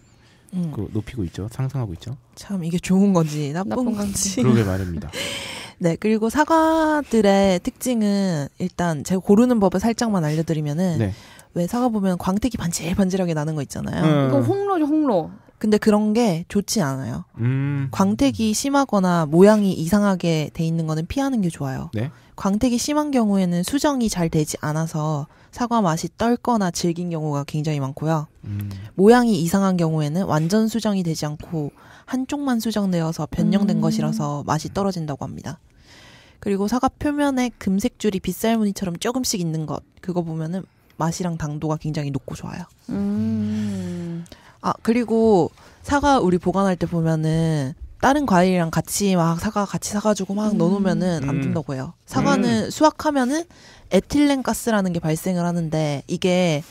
음. 그 높이고 있죠. 상승하고 있죠. 참 이게 좋은 건지 나쁜, 나쁜 건지. <laughs> 그러게 말입니다. <laughs> 네, 그리고 사과들의 특징은 일단 제가 고르는 법을 살짝만 알려드리면은 네. 왜 사과 보면 광택이 반질반질하게 나는 거 있잖아요. 음. 이거 홍로죠, 홍로. 근데 그런 게 좋지 않아요. 음. 광택이 심하거나 모양이 이상하게 돼 있는 거는 피하는 게 좋아요. 네? 광택이 심한 경우에는 수정이 잘 되지 않아서 사과 맛이 떨거나 질긴 경우가 굉장히 많고요. 음. 모양이 이상한 경우에는 완전 수정이 되지 않고 한쪽만 수정되어서 변형된 음. 것이라서 맛이 떨어진다고 합니다. 그리고 사과 표면에 금색 줄이 빗살무늬처럼 조금씩 있는 것 그거 보면은 맛이랑 당도가 굉장히 높고 좋아요. 음. 아 그리고 사과 우리 보관할 때 보면은 다른 과일이랑 같이 막 사과 같이 사가지고 막 음. 넣어놓으면은 안 된다고 음. 해요. 사과는 음. 수확하면은 에틸렌 가스라는 게 발생을 하는데 이게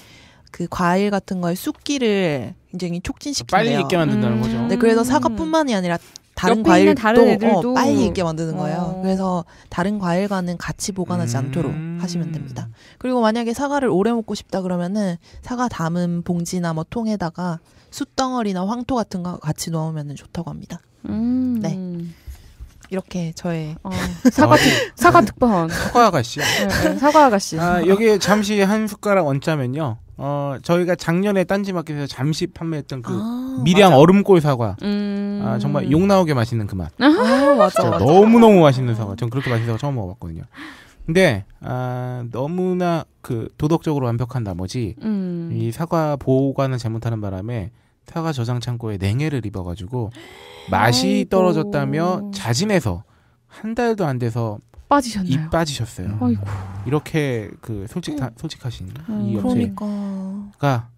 그 과일 같은 거의 쑥기를 굉장히 촉진시키는 빨리 익게 만든다는 음. 거죠. 네, 그래서 사과뿐만이 음. 아니라 다른 과일도 다른 어, 애들도 어, 빨리 익게 만드는 거예요. 어. 그래서 다른 과일과는 같이 보관하지 음. 않도록 하시면 됩니다. 그리고 만약에 사과를 오래 먹고 싶다 그러면은 사과 담은 봉지나 뭐 통에다가 숯덩어리나 황토 같은 거 같이 넣으면 좋다고 합니다. 음. 네. 이렇게 저의 어, <laughs> 사과 특, 사과 아, 특파원 사과 아가씨 네, 네, 사과 아가씨 아, 여기에 잠시 한 숟가락 얹자면요 어, 저희가 작년에 딴지마켓에서 잠시 판매했던 그 아, 미량 맞아. 얼음골 사과. 음... 아, 정말 욕 나오게 맛있는 그 맛. 아, 맞아, 너무너무 맛있는 사과. 전 그렇게 맛있는 사과 처음 먹어봤거든요. 근데, 아, 너무나 그 도덕적으로 완벽한 나머지, 음... 이 사과 보관을 잘못하는 바람에 사과 저장 창고에 냉해를 입어가지고 맛이 아이고. 떨어졌다며 자진해서 한 달도 안 돼서 빠지셨나요? 이 빠지셨어요. 아이고. 이렇게 그 솔직 다, 어. 솔직하신 음, 이 업체가 그러니까.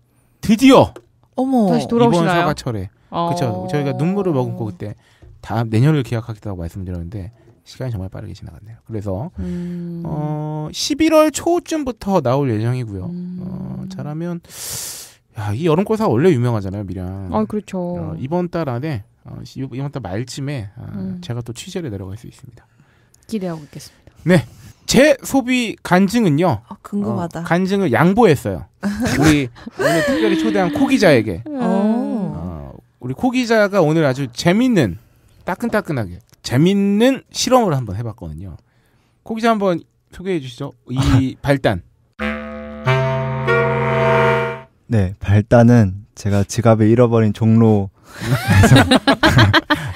드디어 어머 다시 이번 사과철에 어... 그렇죠. 저희가 눈물을 머금고 그때 다음 내년을 기약하겠다고 말씀드렸는데 시간이 정말 빠르게 지나갔네요. 그래서 음... 어 11월 초쯤부터 나올 예정이고요. 음... 어, 잘하면 야, 이 여름고사 원래 유명하잖아요, 미량. 아 그렇죠. 어, 이번 달 안에 어, 이번 달 말쯤에 어, 음. 제가 또 취재를 내려갈 수 있습니다. 기대하고 있겠습니다. 네. 제 소비 간증은요. 아, 궁금하다. 어, 간증을 양보했어요. 우리 <laughs> 오늘 특별히 초대한 코 기자에게. 음. 어. 어, 우리 코 기자가 오늘 아주 재밌는 따끈따끈하게 재밌는 실험을 한번 해봤거든요. 코 기자 한번 소개해 주시죠. 이 <laughs> 발단. 네, 발단은 제가 지갑에 잃어버린 종로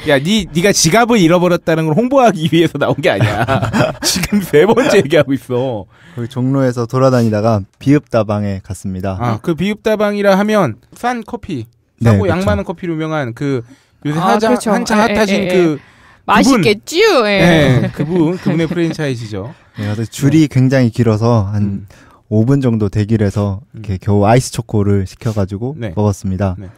야, 니, 니가 지갑을 잃어버렸다는 걸 홍보하기 위해서 나온 게 아니야. <laughs> 지금 세 번째 얘기하고 있어. 거기 종로에서 돌아다니다가 비읍다방에 갔습니다. 아, 그 비읍다방이라 하면 싼 커피, 네, 싸고 네, 양 많은 커피로 유명한 그 요새 아, 하자, 그렇죠. 한창 예, 핫하신 에, 예, 에, 그 예. 맛있겠지요. 네, 그분 그분의 프랜차이즈죠. 네, 그래서 줄이 네. 굉장히 길어서 한 음. 5분 정도 대기를 해서 음. 이렇게 겨우 아이스 초코를 시켜가지고 네. 먹었습니다. 네.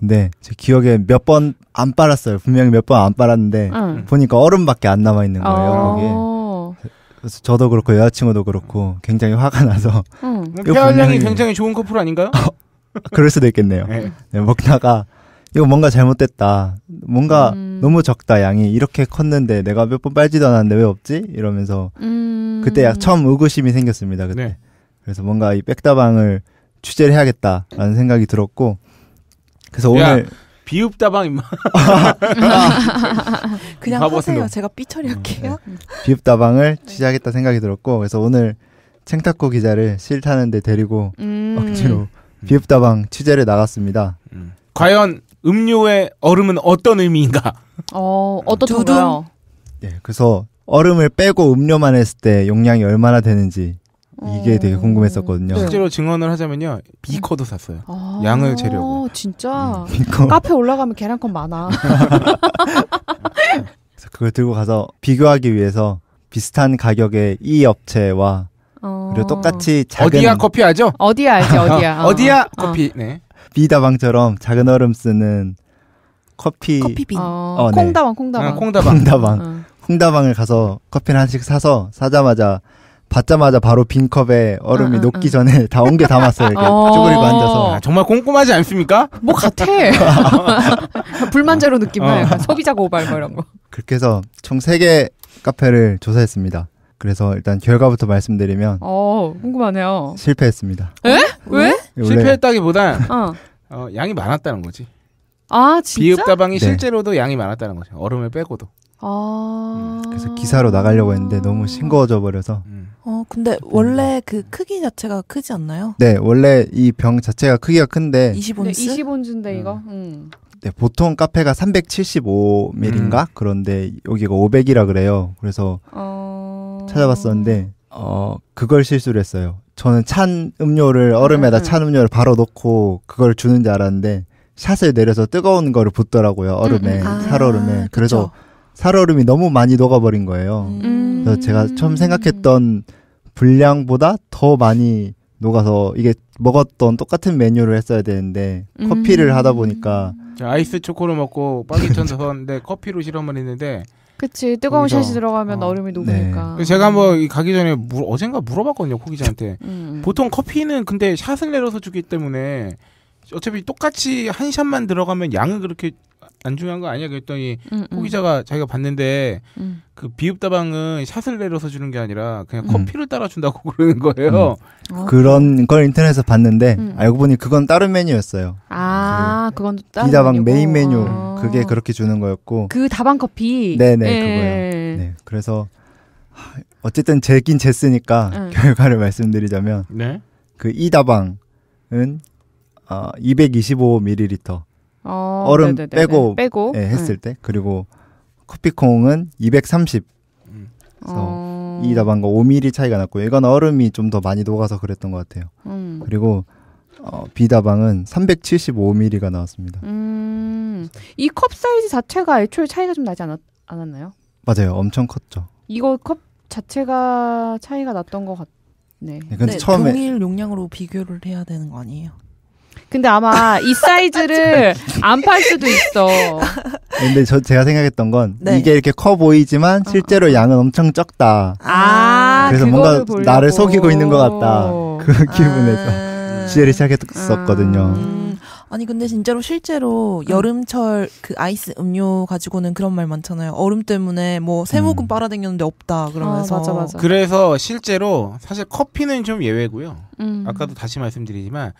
근데 제 기억에 몇 번 안 빨았어요. 분명히 몇 번 안 빨았는데 응. 음. 보니까 얼음밖에 안 남아 있는 거예요. 어. 거기에. 그래서 저도 그렇고 여자친구도 그렇고 굉장히 화가 나서 응. 폐활량이 굉장히 좋은 커플 아닌가요? <laughs> 그럴 수도 있겠네요. 네. 네, 먹다가 이거 뭔가 잘못됐다. 뭔가 음. 너무 적다 양이 이렇게 컸는데 내가 몇 번 빨지도 않았는데 왜 없지? 이러면서 음. 그때 약 처음 의구심이 생겼습니다. 그때 네. 그래서 뭔가 이 백다방을 취재를 해야겠다라는 생각이 들었고 그래서 야, 오늘 비읍다방 임마. <laughs> 그냥 하세요. 제가 삐처리할게요. 음, 네. 비읍다방을 취재하겠다 생각이 들었고 그래서 오늘 챙타코 기자를 싫다는데 데리고 음. 억지로 음. 비읍다방 취재를 나갔습니다. 음. 과연 음료의 얼음은 어떤 의미인가? 어, 어떻던가요? 예, 네, 그래서 얼음을 빼고 음료만 했을 때 용량이 얼마나 되는지 이게 되게 음. 궁금했었거든요. 네. 실제로 증언을 하자면요. 비커도 샀어요. 아~ 양을 재려고. 어, 진짜? 음, <laughs> 카페 올라가면 계란컵 많아. 그걸 들고 가서 비교하기 위해서 비슷한 가격의 이 업체와 어~ 그리고 똑같이 작은 어디야 커피 하죠? 어디야 알지 어디야. <laughs> 어. 디야 어. 커피. 네. 비다방처럼 작은 얼음 쓰는 커피 커피빈. 어, 어, 네. 콩다방 콩다방. 아, 콩다방. 콩다방. 어. 콩다방을 가서 커피를 한씩 사서 사자마자 받자마자 바로 빈 컵에 얼음이 아, 녹기 아, 전에 <laughs> 다 옮겨 담았어요. 이렇게 어~ 쪼그리고 앉아서. 아, 정말 꼼꼼하지 않습니까? 뭐 같아. <laughs> <laughs> 불만자로 느낌만 약간 어. 소비자 고발 뭐 이런 거. 그렇게 해서 총3개 카페를 조사했습니다. 그래서 일단 결과부터 말씀드리면 어, 궁금하네요. 실패했습니다. 에? 왜? 실패했다기보다 어. 어, 양이 많았다는 거지. 아, 진짜? 비읍다방이 네. 실제로도 양이 많았다는 거죠. 얼음을 빼고도. 아. 음. 그래서 기사로 나가려고 했는데 너무 음. 싱거워져 버려서 음. 어, 근데 원래 음. 그 크기 자체가 크지 않나요? 네, 원래 이 병 자체가 크기가 큰데 20온즈? 20온즈인데 음. 이거. 음. 네, 보통 카페가 375ml인가? 음. 그런데 여기가 500이라 그래요. 그래서 어... 찾아봤었는데 어, 그걸 실수를 했어요. 저는 찬 음료를 얼음에다 음. 찬 음료를 바로 넣고 그걸 주는 줄 알았는데 샷을 내려서 뜨거운 거를 붓더라고요. 얼음에, 음, 아, 살얼음에. 그래서 그쵸. 살얼음이 너무 많이 녹아버린 거예요. 그래서 제가 처음 생각했던 분량보다 더 많이 녹아서 이게 먹었던 똑같은 메뉴를 했어야 되는데 음. 커피를 하다 음. 보니까 아이스 초코를 먹고 빠개천 <laughs> 사왔는데 커피로 실험을 했는데 그치 뜨거운 샷이 들어가면 어. 얼음이 녹으니까 네. 제가 뭐 가기 전에 물, 어젠가 물어봤거든요 코기자한테 음. 보통 커피는 근데 샷을 내려서 주기 때문에 어차피 똑같이 한 샷만 들어가면 양은 그렇게 안 중요한 거 아니야 그랬더니 음, 음. 후기자가 자기가 봤는데 음. 그 비읍다방은 샷을 내려서 주는 게 아니라 그냥 음. 커피를 따라 준다고 <laughs> 그러는 거예요. 음. 어. 그런 걸 인터넷에서 봤는데 음. 알고 보니 그건 다른 메뉴였어요. 아, 그 그건 다른 비다방 메인 메뉴 아. 그게 어. 그렇게 주는 거였고 그 다방 커피. 네네 예. 그거요. 네 그래서 어쨌든 제긴 제쓰니까 <laughs> 결과를 말씀드리자면 네? 그 이다방은 어, 225ml 어, 얼음 네네네네. 네, 네, 네. 빼고, 빼고. 예, 했을 네. 때 그리고 커피콩은 230. 그래서 어... 이 다방과 5mm 차이가 났고요. 이건 얼음이 좀 더 많이 녹아서 그랬던 것 같아요. 음. 그리고 어, B 다방은 375mm가 나왔습니다. 음... 이컵 사이즈 자체가 애초에 차이가 좀 나지 않았, 않았나요? 맞아요, 엄청 컸죠. 이거 컵 자체가 차이가 났던 것 같. 네. 네 근데 처음에 동일 용량으로 비교를 해야 되는 거 아니에요? 근데 아마 이 사이즈를 <laughs> 아, 안팔 수도 있어. 근데 저 제가 생각했던 건 네. 이게 이렇게 커 보이지만 어. 실제로 양은 엄청 적다. 아, 아 그래서 뭔가 보려고. 나를 속이고 있는 것 같다. 어. 그 기분에서 아~ 취재를 시작했었거든요. 음. 아니 근데 진짜로 실제로 어. 여름철 그 아이스 음료 가지고는 그런 말 많잖아요. 얼음 때문에 뭐 세모금 음. 빨아당겼는데 없다 그러면서. 아, 맞아, 맞아. 그래서 실제로 사실 커피는 좀 예외고요. 음. 아까도 다시 말씀드리지만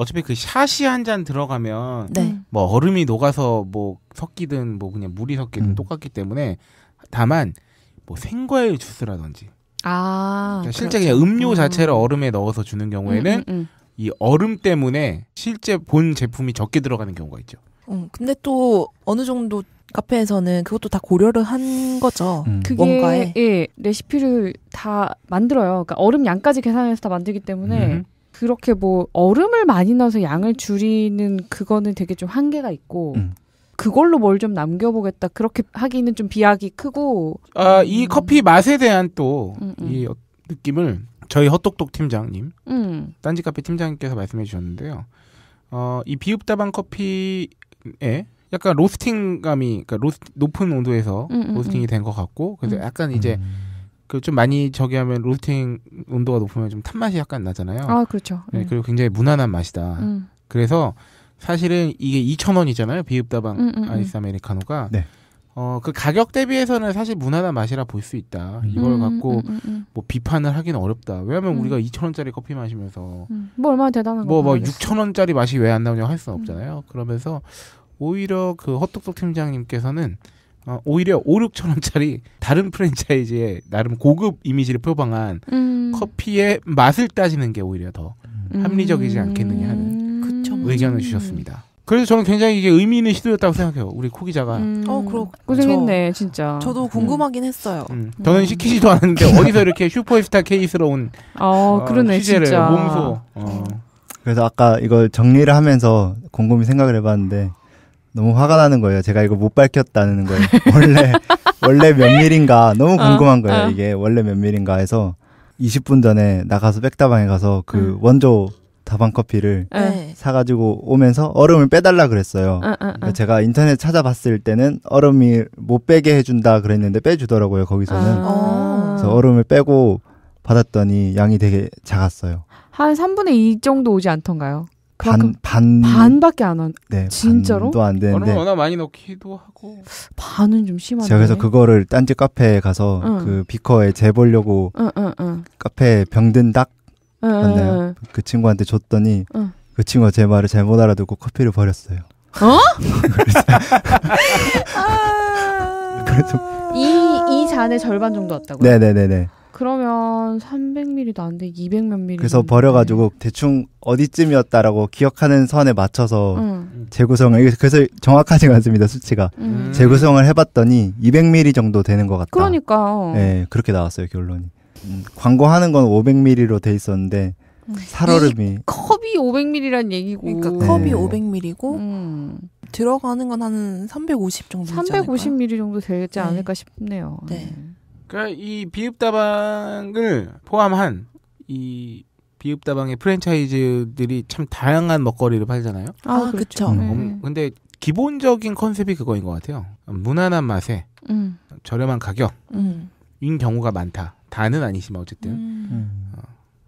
어차피 그 샷이 한 잔 들어가면 네. 뭐 얼음이 녹아서 뭐 섞이든 뭐 그냥 물이 섞이든 음. 똑같기 때문에 다만 뭐 생과일 주스라든지 아, 그러니까 실제 그렇지. 그냥 음료 음. 자체를 얼음에 넣어서 주는 경우에는 음, 음, 음, 이 얼음 때문에 실제 본 제품이 적게 들어가는 경우가 있죠. 음, 근데 또 어느 정도 카페에서는 그것도 다 고려를 한 거죠. 음. 그 뭔가에. 예, 레시피를 다 만들어요. 그러니까 얼음 양까지 계산해서 다 만들기 때문에 음. 그렇게 뭐 얼음을 많이 넣어서 양을 줄이는 그거는 되게 좀 한계가 있고 음. 그걸로 뭘 좀 남겨보겠다 그렇게 하기는 좀 비약이 크고 아, 이 음. 커피 맛에 대한 또이 음, 음. 어, 느낌을 저희 헛똑똑 팀장님 음. 딴지 카페 팀장님께서 말씀해 주셨는데요 어, 이 비읍다방 커피에 약간 로스팅감이 그러니까 로스, 높은 온도에서 로스팅이 된 것 같고 그래서 약간 이제 음. 그좀 많이 저기 하면 롤팅 온도가 높으면 좀 탄 맛이 약간 나잖아요. 아 그렇죠. 네, 네, 그리고 굉장히 무난한 맛이다. 음. 그래서 사실은 이게 2 0 0 0 원이잖아요. 비읍다방 음, 음, 음, 아이스 아메리카노가. 네. 어, 그 가격 대비해서는 사실 무난한 맛이라 볼 수 있다. 이걸 음, 갖고 음, 음, 음, 뭐 비판을 하기는 어렵다. 왜냐면 음. 우리가 2,000원짜리 커피 마시면서 뭐 얼마나 대단한 거. 뭐, 뭐뭐 6,000원짜리 맛이 왜 안 나오냐고 할 수는 없잖아요. 그러면서 오히려 그 헛똑똑 팀장님께서는 어, 오히려 5, 6천 원짜리 다른 프랜차이즈의 나름 고급 이미지를 표방한 음. 커피의 맛을 따지는 게 오히려 더 음. 합리적이지 않겠느냐 하는 그 의견을 주셨습니다. 그래서 저는 굉장히 이게 의미 있는 시도였다고 생각해요. 우리 코 기자가. 음. 어, 그렇 고생했네, 그 저, 진짜. 저도 음. 궁금하긴 했어요. 저는 음. 음. 시키지도 않았는데 <laughs> 어디서 이렇게 슈퍼스타 케이스로온 어, 어, 그러네, 취재를 진짜. 몸소. 어. 그래서 아까 이걸 정리를 하면서 곰곰이 생각을 해봤는데 너무 화가 나는 거예요. 제가 이거못 밝혔다는 거예요. <laughs> 원래 원래 몇 밀인가 너무 어, 궁금한 거예요. 어, 이게 원래 몇 밀인가 해서 20분 전에 나가서 백다방에 가서 그 음. 원조 다방 커피를 네. 사가지고 오면서 얼음을 빼달라 그랬어요. 아, 아, 아. 제가 인터넷 찾아봤을 때는 얼음이 못 빼게 해준다 그랬는데 빼주더라고요 거기서는. 아. 그래서 얼음을 빼고 받았더니 양이 되게 작았어요. 한 3분의 2 정도 오지 않던가요? 반, 그 반. 반밖에 안 한. 네. 진짜로? 반도 안 되는데. 워낙 많이 넣기도 하고. 반은 좀 심한데. 제가 그래서 그거를 딴지 카페에 가서 응. 그 비커에 재보려고 응, 응, 카페 에 병든 닭 맞나요? 그 친구한테 줬더니 그 친구가 제 말을 잘못 알아듣고 커피를 버렸어요. 어? <laughs> 그 아... 그래서 이, 이 잔의 절반 정도 왔다고요? 네네네네. 그러면 300ml도 안 돼, 200몇 ml. 그래서 버려가지고 대충 어디쯤이었다라고 기억하는 선에 맞춰서 음. 재구성을 그래서 정확하지가 <laughs> 않습니다 수치가 음. 재구성을 해봤더니 200ml 정도 되는 것 같다. 그러니까. 네 그렇게 나왔어요 결론이. 음, 광고하는 건 500ml로 돼 있었는데 살얼음이 컵이 500ml란 얘기고 그러니까 컵이 500ml고 들어가는 건 한350 정도 350ml 정도 되지 네. 않을까 네. 싶네요. 네. 네. 그러니까 이 비읍다방을 포함한 이 비읍다방의 프랜차이즈들이 참 다양한 먹거리를 팔잖아요. 아, 아 그렇죠. 음, 네. 근데 기본적인 컨셉이 그거인 것 같아요. 무난한 맛에 음. 저렴한 가격인 음. 경우가 많다. 다는 아니지만 어쨌든 음. 음. 어,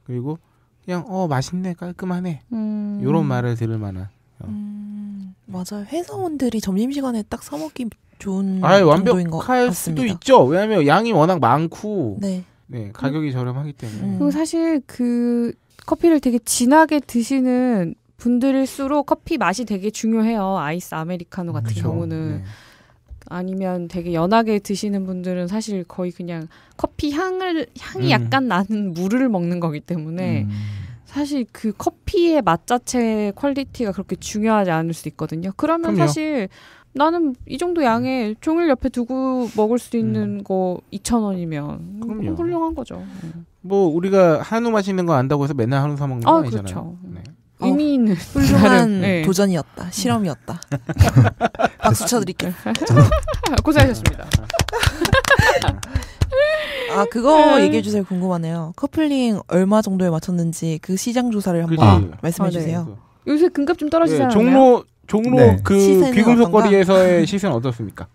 그리고 그냥 어 맛있네 깔끔하네 이런 음. 말을 들을 만한. 어. 맞아요. 회사원들이 점심시간에 딱 사먹기 좋은 아유, 완벽할 수도 있죠. 왜냐하면 양이 워낙 많고 네, 네 가격이 음. 저렴하기 때문에. 음. 사실 그 커피를 되게 진하게 드시는 분들일수록 커피 맛이 되게 중요해요. 아이스 아메리카노 같은 그렇 경우는. 네. 아니면 되게 연하게 드시는 분들은 사실 거의 그냥 커피 향을 향이 음. 약간 나는 물을 먹는 거기 때문에 음. 사실 그 커피의 맛 자체의 퀄리티가 그렇게 중요하지 않을 수 있거든요. 그러면 그럼요. 사실 나는 이 정도 양의 음. 종일 옆에 두고 먹을 수 음. 있는 음. 거2천원이면그럼 훌륭한 거죠. 음. 뭐 우리가 한우 맛있는 거 안다고 해서 맨날 한우 사 먹는 거 아, 아니잖아요. 그렇죠. 네. 의미 있는 어, <laughs> 훌륭한 <laughs> 네. 도전이었다. 실험이었다. <laughs> 박수 쳐드릴게요. 고생하셨습니다. 아 그거 얘기해 주세요. 궁금하네요. 커플링 얼마 정도에 맞췄는지 그 시장 조사를 한번 그 말씀해 아, 주세요. 네. 요새 금값 좀 떨어지잖아요. 네, 종로 종로 네. 그 귀금속 거리에서의 <laughs> 시세는 어떻습니까?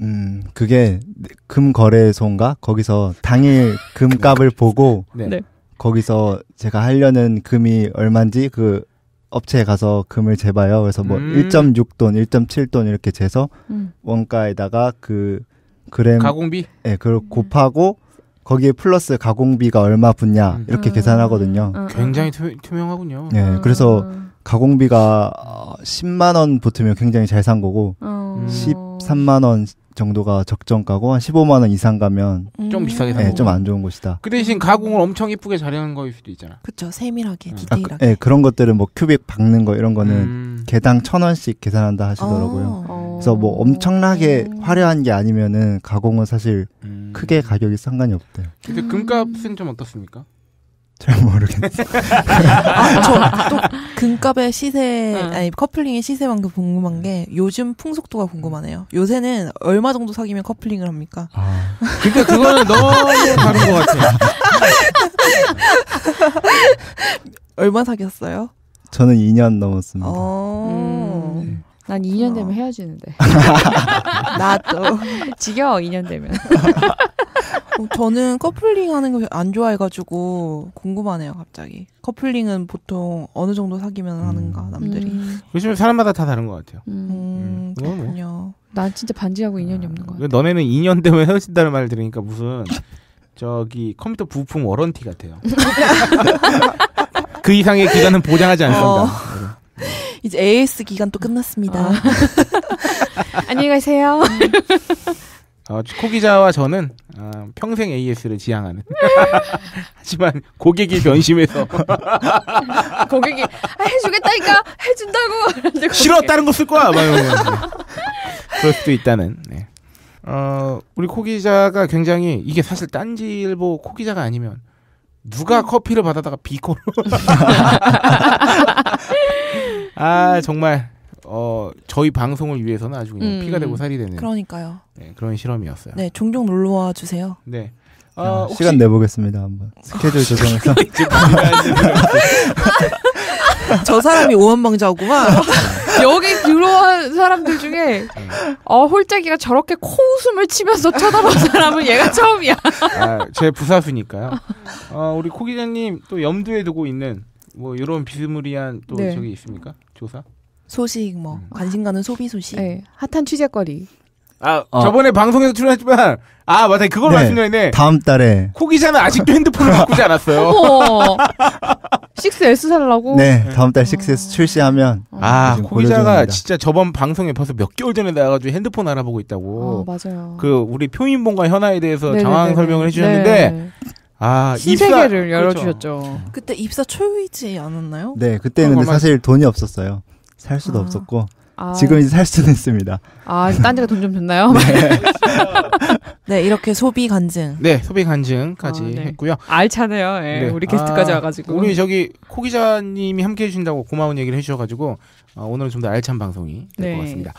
음, 그게 금거래소인가? 거기서 당일 금값을 보고 네. 네. 거기서 제가 하려는 금이 얼마인지 그 업체에 가서 금을 재봐요. 그래서 뭐 음. 1.6돈, 1.7돈 이렇게 재서 음. 원가에다가 그 그램 가공비 예, 네, 그걸 음. 곱하고 거기에 플러스 가공비가 얼마 붙냐 음. 이렇게 음. 계산하거든요. 음, 굉장히 투, 명하군요 네, 예, 그래서 가공비가 10만 어, 원 붙으면 굉장히 잘 산 거고 어... 13만 음. 원 정도가 적정가고 한 15만 원 이상 가면 음... 좀 비싸게 산 네, 좀안 좋은 곳이다. 그 대신 가공을 엄청 이쁘게 잘하는 거일 수도 있잖아. 그렇죠. 세밀하게 응. 음. 디테일하게. 아, 그, 네, 그런 것들은 뭐 큐빅 박는 거 이런 거는 음... 개당 천 원씩 계산한다 하시더라고요. 어... 그래서 뭐 엄청나게 어... 화려한 게 아니면은 가공은 사실 음... 크게 가격이 상관이 없대요. 근데 금값은 좀 어떻습니까? 잘 모르겠어요. <laughs> 아, 저또 <laughs> 금값의 시세, 아니 커플링의 시세만큼 그 궁금한 게 요즘 풍속도가 궁금하네요. 요새는 얼마 정도 사귀면 커플링을 합니까? 아. <laughs> 그니까 그거는 너무 다른 것같아 얼마 사귀었어요? 저는 2년 넘었습니다. 어... 음. 난 2년 되면 헤어지는데. <laughs> 나도 지겨워, 2년 되면. <laughs> 저는 커플링 하는 거 안 좋아해가지고 궁금하네요, 갑자기. 커플링은 보통 어느 정도 사귀면 하는가, 음. 남들이. 음. 요즘에 사람마다 다 다른 것 같아요. 음, 음. 음. 뭐. 그렇군요. 난 진짜 반지하고 인연이 음. 아. 없는 것 같아. 너네는 2년 되면 헤어진다는 말 들으니까 무슨 저기 컴퓨터 부품 워런티 같아요. <laughs> 그 이상의 기간은 보장하지 않습니다. 어. 네. 이제 AS 기간 또 끝났습니다. 아. <laughs> 안녕히 가세요. 어, 코 기자와 저는 어, 평생 AS를 지향하는. <laughs> 하지만 고객이 변심해서 <laughs> 고객이 아, 해주겠다니까 해준다고. 싫어 다른 거 쓸 거야. 막 그럴 수도 있다는. 네. 어, 우리 코 기자가 굉장히 이게 사실 딴지일보 코 기자가 아니면 누가 음. 커피를 받아다가 비코로. <laughs> <laughs> 아, 정말, 어, 저희 방송을 위해서는 아주 그냥 음. 피가 되고 살이 되는. 그러니까요. 네, 그런 실험이었어요. 네, 종종 놀러 와 주세요. 네. 어, 시간 혹시... 내보겠습니다, 한번. 스케줄 조정해서. <laughs> 아, 저 사람이 오한방자구만. <laughs> 여기 들어온 사람들 중에 어 홀짝이가 저렇게 코웃음을 치면서 쳐다본 사람은 얘가 처음이야. 아, 제 부사수니까요. 어, 우리 코 기자님 또 염두에 두고 있는 뭐 이런 비스무리한 또 네. 저기 있습니까? 조사? 소식 뭐 음. 관심 가는 소비 소식. 네, 핫한 취재거리. 아 어. 저번에 방송에서 출연했지만 아 맞아 요 그걸 네, 말씀드렸네 다음 달에 코기자는 아직도 핸드폰을 바꾸지 않았어요. 어머. 6S 살라고? 네, 네, 다음 달 6S 어. 출시하면. 아, 아 코기자가 진짜 저번 방송에 벌써 몇 개월 전에 나와가지고 핸드폰 알아보고 있다고. 아, 맞아요. 그, 우리 표인봉과 현아에 대해서 네네네네. 네, 장황 네, 설명을 해주셨는데, 네. 아, 신세계를 입사... 그렇죠. 열어주셨죠. 그렇죠. 그때 입사 초이지 않았나요? 네, 그때는 사실 돈이 없었어요. 살 수도 아. 없었고. 아. 지금 이제 살 수는 있습니다. 아, 딴지가돈좀 줬나요? 네. <laughs> 네, 이렇게 소비 간증. 네, 소비 간증까지 아, 네. 했고요. 알차네요. 예, 네. 우리 게스트까지 아, 와가지고. 우리 저기 코 기자님이 함께 해주신다고 고마운 얘기를 해주셔가지고 어, 오늘은 좀 더 알찬 방송이 될것 네. 같습니다.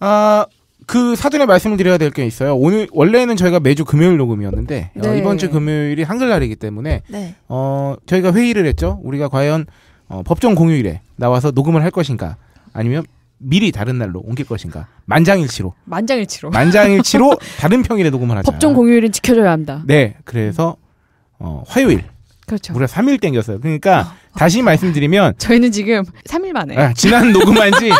아, 그 사전에 말씀을 드려야 될 게 있어요. 오늘 원래는 저희가 매주 금요일 녹음이었는데 어, 네. 이번 주 금요일이 한글날이기 때문에 네. 어, 저희가 회의를 했죠. 우리가 과연 어, 법정 공휴일에 나와서 녹음을 할 것인가 아니면 미리 다른 날로 옮길 것인가? 만장일치로. 만장일치로. 만장일치로 <laughs> 다른 평일에 녹음을 하자. 법정 공휴일은 지켜줘야 한다. 네, 그래서 어, 화요일. 그렇죠. 우리가 3일 땡겼어요. 그러니까 어, 어. 다시 말씀드리면 <laughs> 저희는 지금 3일 만에 아, 지난 녹음한 지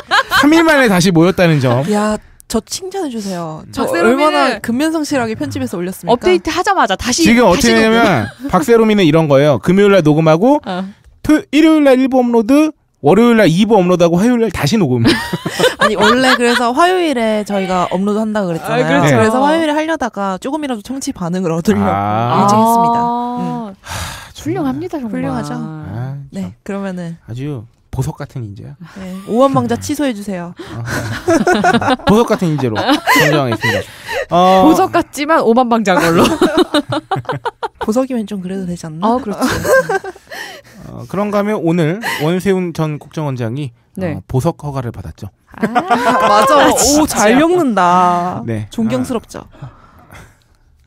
3일 <laughs> 만에 다시 모였다는 점. 야, 저 칭찬해 주세요. 저 얼마나 근면성실하게 편집해서 올렸습니까? 업데이트 하자마자 다시 지금 어떻게 되냐면 박세롬이는 이런 거예요. 금요일 날 녹음하고 어. 토, 일요일 날 일부 업로드, 월요일날 2부 업로드하고 화요일날 다시 녹음. <laughs> 아니 원래 그래서 화요일에 저희가 업로드 한다 그랬잖아요. 아, 그렇죠. 그래서 화요일에 하려다가 조금이라도 청취 반응을 얻으려고 아~ 일찍했습니다. 아~ 응. 음. 훌륭합니다 정말. 훌륭하죠. 아, 아 네 그러면은 아주 보석 같은 인재야. 네. 오원방자 취소해 주세요. 아. 보석 같은 인재로 선정하겠습니다. 어... 보석 같지만 오만방자 걸로. <laughs> 보석이면 좀 그래도 되지 않나? 아 그렇죠. 어, 그런가 하면 오늘 원세훈 전 국정원장이 어, 네. 어, 보석 허가를 받았죠. 아, <laughs> 맞아. 아, 오, 잘 엮는다. 네. 존경스럽죠. 네네.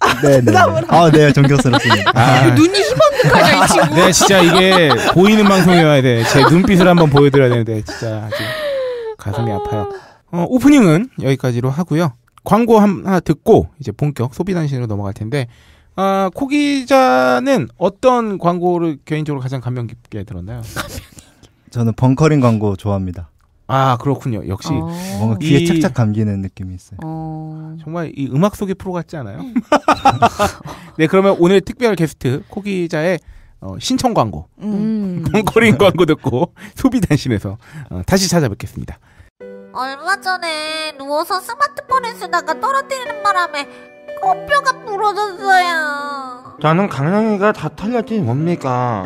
아. 네, 네. 그 아, 네, 존경스럽습니다. <laughs> 아. 네. 눈이 희망득하죠, 이 친구. 네, 진짜 이게 보이는 방송이어야 돼. 제 눈빛을 한번 보여드려야 되는데, 진짜 아주 가슴이 아... 파요 어, 오프닝은 여기까지로 하고요. 광고 하나 듣고 이제 본격 소비단신으로 넘어갈 텐데 아, 코 기자는 어떤 광고를 개인적으로 가장 감명 깊게 들었나요? <laughs> 저는 벙커링 광고 좋아합니다. 아 그렇군요. 역시 어. 뭔가 귀에 착착 감기는 느낌이 있어요. 어... 정말 이 음악 속의 프로 같지 않아요? 네, <laughs> 네 그러면 오늘 특별 게스트 코 기자의 어, 신청 광고 음. <laughs> 벙커링 광고 듣고 소비 단심에서 어, 다시 찾아뵙겠습니다. 얼마 전에 누워서 스마트폰을 쓰다가 떨어뜨리는 바람에 코뼈가 부러졌어요. 나는 강량이가 다 탈렸지 뭡니까?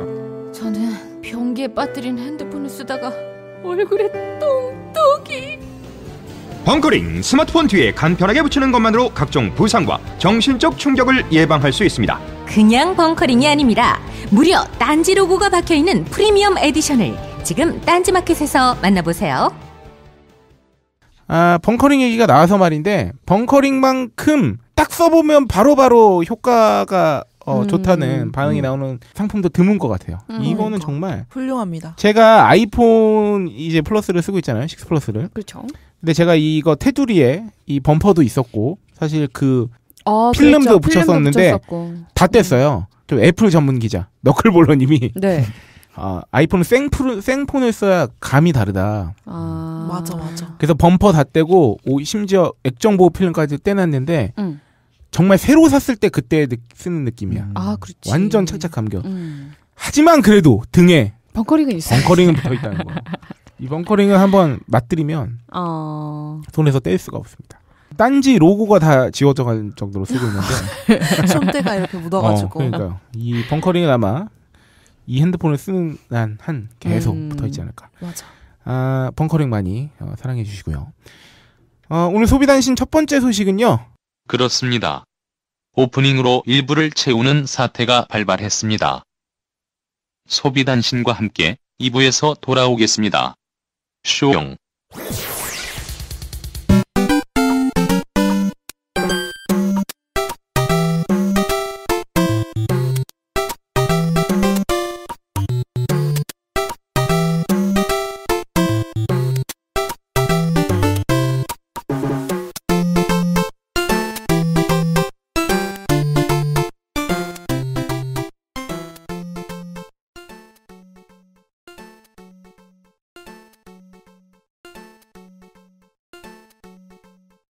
<laughs> 저는 변기에 빠뜨린 핸드폰을 쓰다가 얼굴에 똥똑이. 벙커링 스마트폰 뒤에 간편하게 붙이는 것만으로 각종 부상과 정신적 충격을 예방할 수 있습니다. 그냥 벙커링이 아닙니다. 무려 딴지 로고가 박혀 있는 프리미엄 에디션을 지금 딴지마켓에서 만나보세요. 아, 벙커링 얘기가 나와서 말인데 벙커링만큼 딱 써보면 바로바로 바로 효과가 어, 음. 좋다는 음. 반응이 음. 나오는 상품도 드문 것 같아요. 음, 이거는 그러니까. 정말 훌륭합니다. 제가 아이폰 이제 플러스를 쓰고 있잖아요. 6 플러스를. 그렇죠. 근데 제가 이거 테두리에 이 범퍼도 있었고 사실 그 어, 필름도 그렇죠. 붙였었는데 필름도 다 뗐어요. 음. 좀 애플 전문 기자 너클볼러님이 네. <laughs> 아, 아이폰은 생폰, 생폰을 써야 감이 다르다. 아. 맞아, 맞아. 그래서 범퍼 다 떼고, 오, 심지어 액정보호 필름까지 떼놨는데, 응. 정말 새로 샀을 때 그때 느, 쓰는 느낌이야. 음. 아, 그렇지. 완전 착착 감겨. 음. 응. 하지만 그래도 등에. 벙커링은 있어 벙커링은 붙어 있다는 거. <laughs> 이 벙커링을 한번 맞들이면, 어... 손에서 뗄 수가 없습니다. 딴지 로고가 다 지워져 갈 정도로 쓰고 있는데. <laughs> 손때가 이렇게 묻어가지고. 어, 그러니까이 벙커링은 아마 이 핸드폰을 쓰는 한, 한 계속 음. 붙어 있지 않을까. 맞아. 아, 벙커링 많이 어, 사랑해 주시고요. 어, 오늘 소비단신 첫 번째 소식은요. 그렇습니다. 오프닝으로 일부를 채우는 사태가 발발했습니다. 소비단신과 함께 2부에서 돌아오겠습니다. 쇼용.